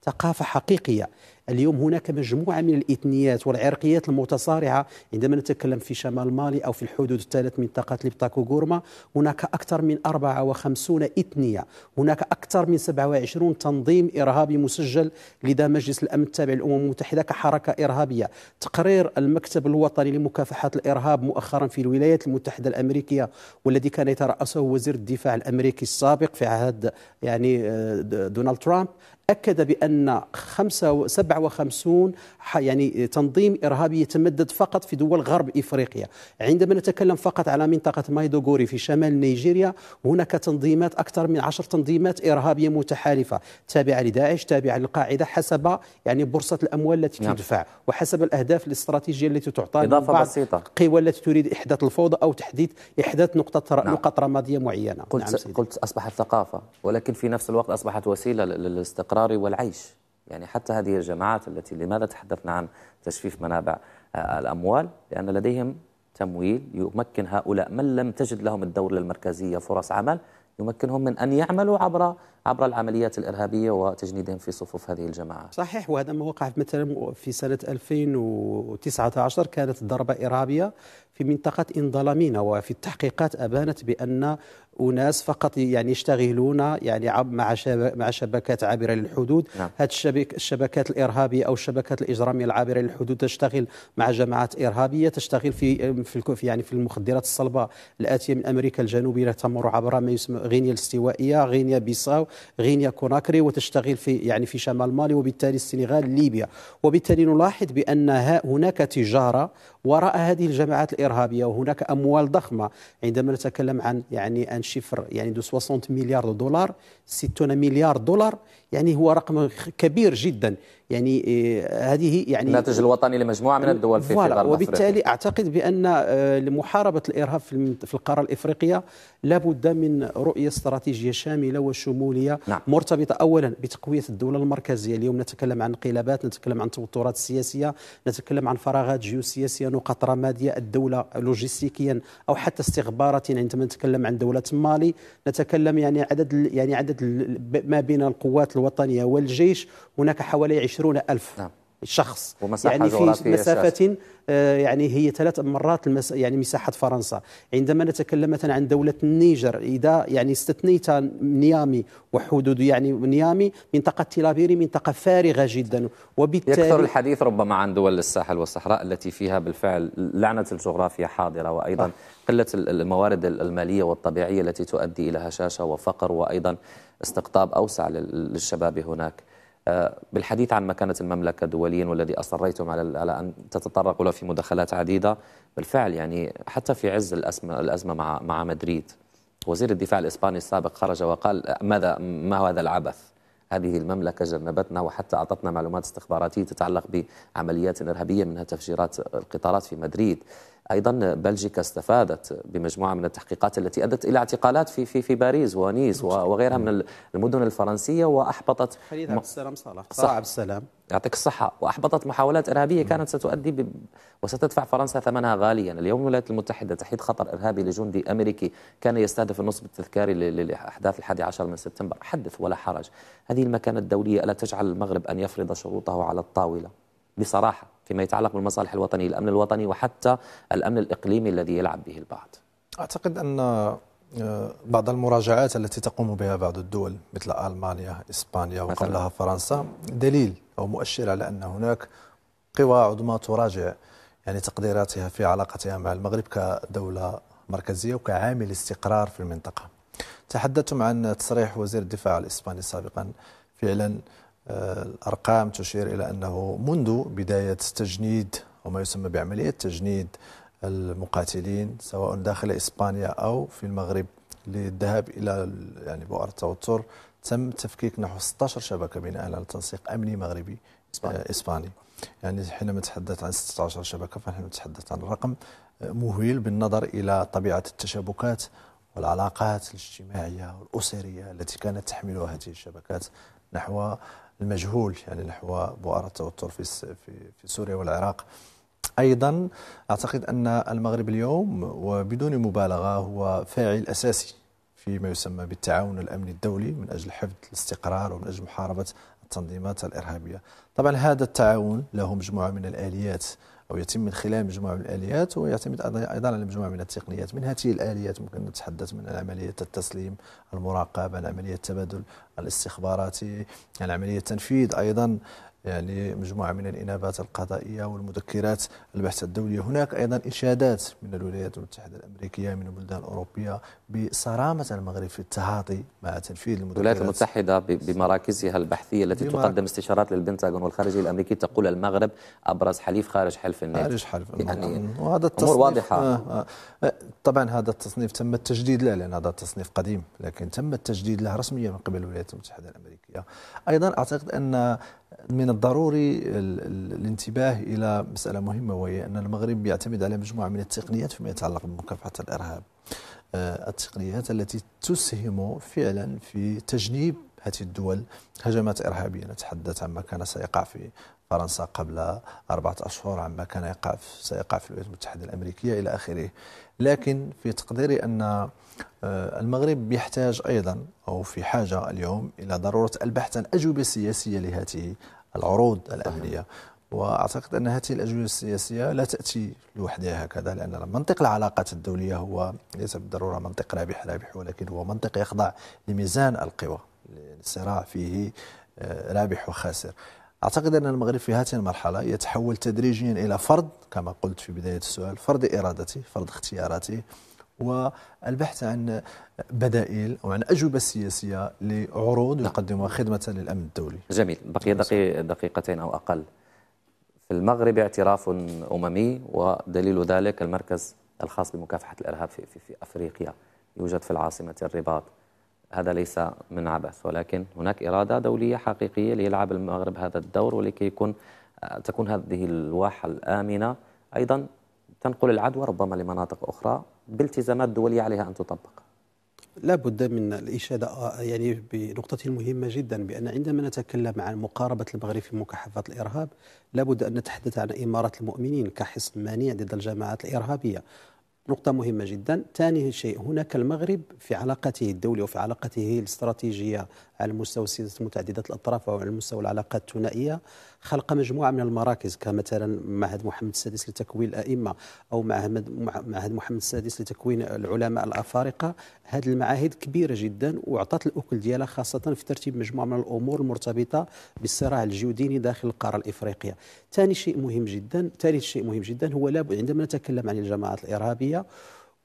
ثقافة حقيقية اليوم هناك مجموعة من الإثنيات والعرقيات المتصارعة عندما نتكلم في شمال مالي أو في الحدود الثالث منطقة لبتاكو غورما هناك أكثر من 54 إثنية هناك أكثر من 27 تنظيم إرهابي مسجل لدى مجلس الأمن التابع للأمم المتحدة كحركة إرهابية تقرير المكتب الوطني لمكافحة الإرهاب مؤخرا في الولايات المتحدة الأمريكية والذي كان يترأسه وزير الدفاع الأمريكي السابق في عهد يعني آه، دونالد ترامب أكد بأن 57 يعني تنظيم إرهابي يتمدد فقط في دول غرب إفريقيا عندما نتكلم فقط على منطقة مايدوغوري في شمال نيجيريا هناك تنظيمات أكثر من 10 تنظيمات إرهابية متحالفة تابعة لداعش تابعة للقاعدة حسب يعني بورصة الأموال التي نعم. تدفع وحسب الأهداف الاستراتيجية التي تعطى إضافة بسيطة قوى التي تريد إحداث الفوضى أو تحديد إحداث نقطة نعم. نقط رمادية معينة قلت, نعم قلت أصبحت ثقافة ولكن في نفس الوقت أصبحت وسيلة للاستقرار الاستقرار والعيش يعني حتى هذه الجماعات التي لماذا تحدثنا عن تجفيف منابع آه، الأموال لأن لديهم تمويل يمكن هؤلاء من لم تجد لهم الدولة المركزية فرص عمل يمكنهم من أن يعملوا عبر عبر العمليات الإرهابية وتجنيدهم في صفوف هذه الجماعات صحيح وهذا ما وقع مثلا في سنة 2019 كانت ضربة إرهابية في منطقة إنظلمينا وفي التحقيقات أبانت بأن أناس فقط يعني يشتغلون يعني مع مع شبكات عابرة للحدود نعم. هذه الشبك الشبكات الإرهابية أو الشبكات الإجرامية العابرة للحدود تشتغل مع جماعات إرهابية تشتغل في في يعني في المخدرات الصلبة الآتية من أمريكا الجنوبية تمر عبر ما يسمى غينيا الاستوائية غينيا بيساو غينيا كوناكري وتشتغل في يعني في شمال مالي وبالتالي السنغال ليبيا وبالتالي نلاحظ بأن هناك تجارة وراء هذه الجماعات الارهابيه وهناك اموال ضخمه عندما نتكلم عن يعني ان شفر يعني دو 60 مليار دولار 60 مليار دولار يعني هو رقم كبير جدا يعني آه، هذه يعني الناتج الوطني لمجموعه من الدول في الغرب وبالتالي أفريقيا. اعتقد بان آه، لمحاربه الارهاب في القاره الافريقيه لابد من رؤيه استراتيجيه شامله وشموليه نعم. مرتبطه اولا بتقويه الدوله المركزيه اليوم نتكلم عن انقلابات نتكلم عن توترات سياسيه نتكلم عن فراغات جيوسياسيه نقاط رماديه الدوله لوجستيكيا او حتى استخبارات يعني عندما نتكلم عن دوله مالي نتكلم يعني عدد يعني عدد ما بين القوات الوطنيه والجيش هناك حوالي عشرون ألف نعم. الشخص يعني في مسافة آه، يعني هي ثلاث مرات المس يعني مساحة فرنسا عندما نتكلم مثلا عن دولة النيجر إذا يعني استثنيت نيامي وحدود يعني نيامي منطقة تلابيري منطقة فارغة جدا وبالتالي يكثر الحديث ربما عن دول الساحل والصحراء التي فيها بالفعل لعنة الجغرافيا حاضرة وأيضا قلة الموارد المالية والطبيعية التي تؤدي إلى هشاشة وفقر وأيضا استقطاب أوسع للشباب هناك آه، بالحديث عن مكانة المملكة دوليا والذي أصريتم على أن تتطرقوا له في مداخلات عديدة بالفعل يعني حتى في عز الأزمة, الأزمة مع مع مدريد وزير الدفاع الإسباني السابق خرج وقال ماذا ما هو هذا العبث هذه المملكة جنبتنا وحتى أعطتنا معلومات استخباراتية تتعلق بعمليات إرهابية منها تفجيرات القطارات في مدريد ايضا بلجيكا استفادت بمجموعه من التحقيقات التي ادت الى اعتقالات في في في باريس ونيس وغيرها من المدن الفرنسيه واحبطت خليل عبد السلام صالح صح عبد السلام يعطيك الصحه واحبطت محاولات ارهابيه كانت ستؤدي ب... وستدفع فرنسا ثمنها غاليا اليوم الولايات المتحده تحيد خطر ارهابي لجندي امريكي كان يستهدف النصب التذكاري للاحداث الحادي عشر من سبتمبر حدث ولا حرج هذه المكانه الدوليه الا تجعل المغرب ان يفرض شروطه على الطاوله بصراحه فيما يتعلق بالمصالح الوطنية الأمن الوطني وحتى الأمن الإقليمي الذي يلعب به البعض أعتقد أن آه، بعض المراجعات التي تقوم بها بعض الدول مثل ألمانيا إسبانيا وقبلها فرنسا دليل أو مؤشر على أن هناك قوى عظمى تراجع يعني تقديراتها في علاقتها مع المغرب كدولة مركزية وكعامل استقرار في المنطقة تحدثتم عن تصريح وزير الدفاع الإسباني سابقا فعلا الأرقام تشير إلى أنه منذ بداية تجنيد وما يسمى بعملية تجنيد المقاتلين سواء داخل إسبانيا أو في المغرب للذهاب إلى يعني بؤر التوتر تم تفكيك نحو 16 شبكة بناء على تنسيق أمني مغربي إسباني, آه، إسباني. يعني حينما نتحدث عن 16 شبكة فنحن نتحدث عن رقم آه، مهيل بالنظر إلى طبيعة التشابكات والعلاقات الاجتماعية والأسرية التي كانت تحملها هذه الشبكات نحو المجهول يعني نحو بؤر التوتر في في سوريا والعراق ايضا اعتقد ان المغرب اليوم وبدون مبالغه هو فاعل اساسي فيما يسمى بالتعاون الامني الدولي من اجل حفظ الاستقرار ومن اجل محاربه التنظيمات الارهابيه. طبعا هذا التعاون له مجموعه من الاليات أو يتم من خلال مجموعة من الآليات ويعتمد أيضا على مجموعة من التقنيات من هذه الآليات ممكن نتحدث من عملية التسليم المراقبة عن عملية التبادل الاستخباراتي عن عملية تنفيذ أيضا يعني مجموعة من الإنابات القضائية والمذكرات البحث الدولية هناك أيضا إشادات من الولايات المتحدة الأمريكية من البلدان الأوروبية بصرامة المغرب في التعاطي مع تنفيذ المذكرات الولايات المتحدة بمراكزها البحثية التي تقدم استشارات للبنتاغون والخارجية الأمريكي تقول المغرب أبرز حليف خارج حلف الناتو خارج حلف يعني نعم. وهذا التصنيف أمور واضحة آه،, آه آه طبعا هذا التصنيف تم التجديد له لأن هذا التصنيف قديم لكن تم التجديد له رسميا من قبل الولايات المتحدة الأمريكية أيضا أعتقد أن من الضروري الانتباه الى مساله مهمه وهي ان المغرب يعتمد على مجموعه من التقنيات فيما يتعلق بمكافحه الارهاب. آه، التقنيات التي تسهم فعلا في تجنيب هذه الدول هجمات إرهابية نتحدث عما كان سيقع في فرنسا قبل أربعة أشهر عما كان يقع سيقع في الولايات المتحدة الأمريكية إلى آخره لكن في تقديري أن آه، المغرب يحتاج أيضا أو في حاجة اليوم إلى ضرورة البحث عن أجوبة سياسية لهذه العروض الأمنية واعتقد ان هذه الاجوبه السياسيه لا تاتي لوحدها هكذا لان منطق العلاقات الدوليه هو ليس بالضروره منطق رابح رابح ولكن هو منطق يخضع لميزان القوى الصراع فيه آه، رابح وخاسر اعتقد ان المغرب في هذه المرحله يتحول تدريجيا الى فرد كما قلت في بدايه السؤال فرد ارادته فرد اختياراته والبحث عن بدائل وعن أجوبة سياسية لعروض يقدمها خدمة للأمن الدولي جميل بقي دقيق دقيقتين أو أقل في المغرب اعتراف أممي ودليل ذلك المركز الخاص بمكافحة الإرهاب في, في, في أفريقيا يوجد في العاصمة الرباط هذا ليس من عبث ولكن هناك إرادة دولية حقيقية ليلعب المغرب هذا الدور ولكي يكون تكون هذه الواحة الآمنة أيضا تنقل العدوى ربما لمناطق أخرى بالتزامات دولية عليها أن تطبق لا بد من الإشادة يعني بنقطة مهمة جدا بأن عندما نتكلم عن مقاربة المغرب في مكافحة الإرهاب لا بد أن نتحدث عن إمارة المؤمنين كحصن مانع ضد الجماعات الإرهابية نقطة مهمة جدا ثاني شيء هناك المغرب في علاقته الدولية وفي علاقته الاستراتيجية على مستوى السياسات متعدده الاطراف وعلى مستوى العلاقات الثنائيه خلق مجموعه من المراكز كمثلا معهد محمد السادس لتكوين الائمه او معهد معهد محمد السادس لتكوين العلماء الافارقه هذه المعاهد كبيره جدا واعطت الاكل ديالها خاصه في ترتيب مجموعه من الامور المرتبطه بالصراع الجيوديني داخل القاره الافريقيه ثاني شيء مهم جدا ثالث شيء مهم جدا هو عندما نتكلم عن الجماعات الارهابيه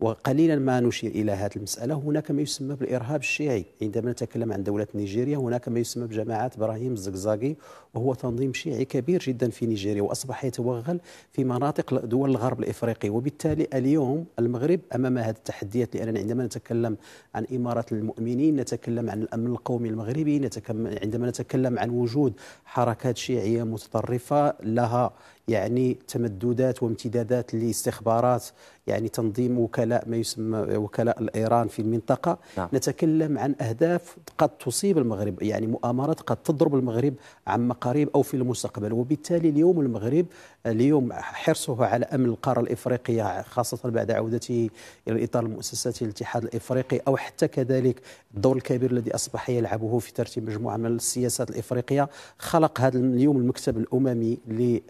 وقليلا ما نشير إلى هذه المسألة هناك ما يسمى بالإرهاب الشيعي عندما نتكلم عن دولة نيجيريا هناك ما يسمى بجماعات إبراهيم الزقزاقي هو تنظيم شيعي كبير جدا في نيجيريا واصبح يتوغل في مناطق دول الغرب الافريقي وبالتالي اليوم المغرب امام هذه التحديات لاننا عندما نتكلم عن اماره المؤمنين نتكلم عن الامن القومي المغربي نتكلم عندما نتكلم عن وجود حركات شيعيه متطرفه لها يعني تمددات وامتدادات لاستخبارات يعني تنظيم وكلاء ما يسمى وكلاء الايران في المنطقه نعم. نتكلم عن اهداف قد تصيب المغرب يعني مؤامرات قد تضرب المغرب عما القريب أو في المستقبل وبالتالي اليوم المغرب اليوم حرصه على امن القاره الافريقيه خاصه بعد عودته الى الاطار المؤسساتي الاتحاد الافريقي او حتى كذلك الدور الكبير الذي اصبح يلعبه في ترتيب مجموعه من السياسات الافريقيه خلق هذا اليوم المكتب الاممي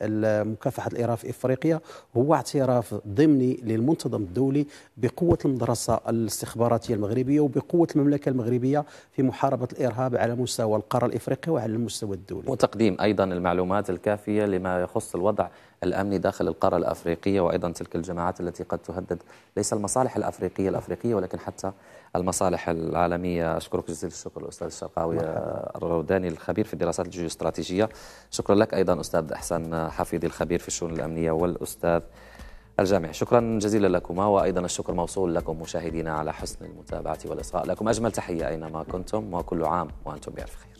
لمكافحه الاراف في افريقيا هو اعتراف ضمني للمنتظم الدولي بقوه المدرسه الاستخباراتيه المغربيه وبقوه المملكه المغربيه في محاربه الارهاب على مستوى القاره الافريقيه وعلى المستوى الدولي. وتقديم ايضا المعلومات الكافيه لما يخص الوضع الأمني داخل القارة الأفريقية وأيضا تلك الجماعات التي قد تهدد ليس المصالح الأفريقية الأفريقية ولكن حتى المصالح العالمية أشكرك جزيل الشكر الأستاذ الشرقاوي الروداني الخبير في الدراسات الجيوستراتيجية شكرا لك أيضا أستاذ أحسن حفيظي الخبير في الشؤون الأمنية والأستاذ الجامع شكرا جزيلا لكما وأيضا الشكر موصول لكم مشاهدينا على حسن المتابعة والإصغاء لكم أجمل تحية أينما كنتم وكل عام وأنتم بألف خير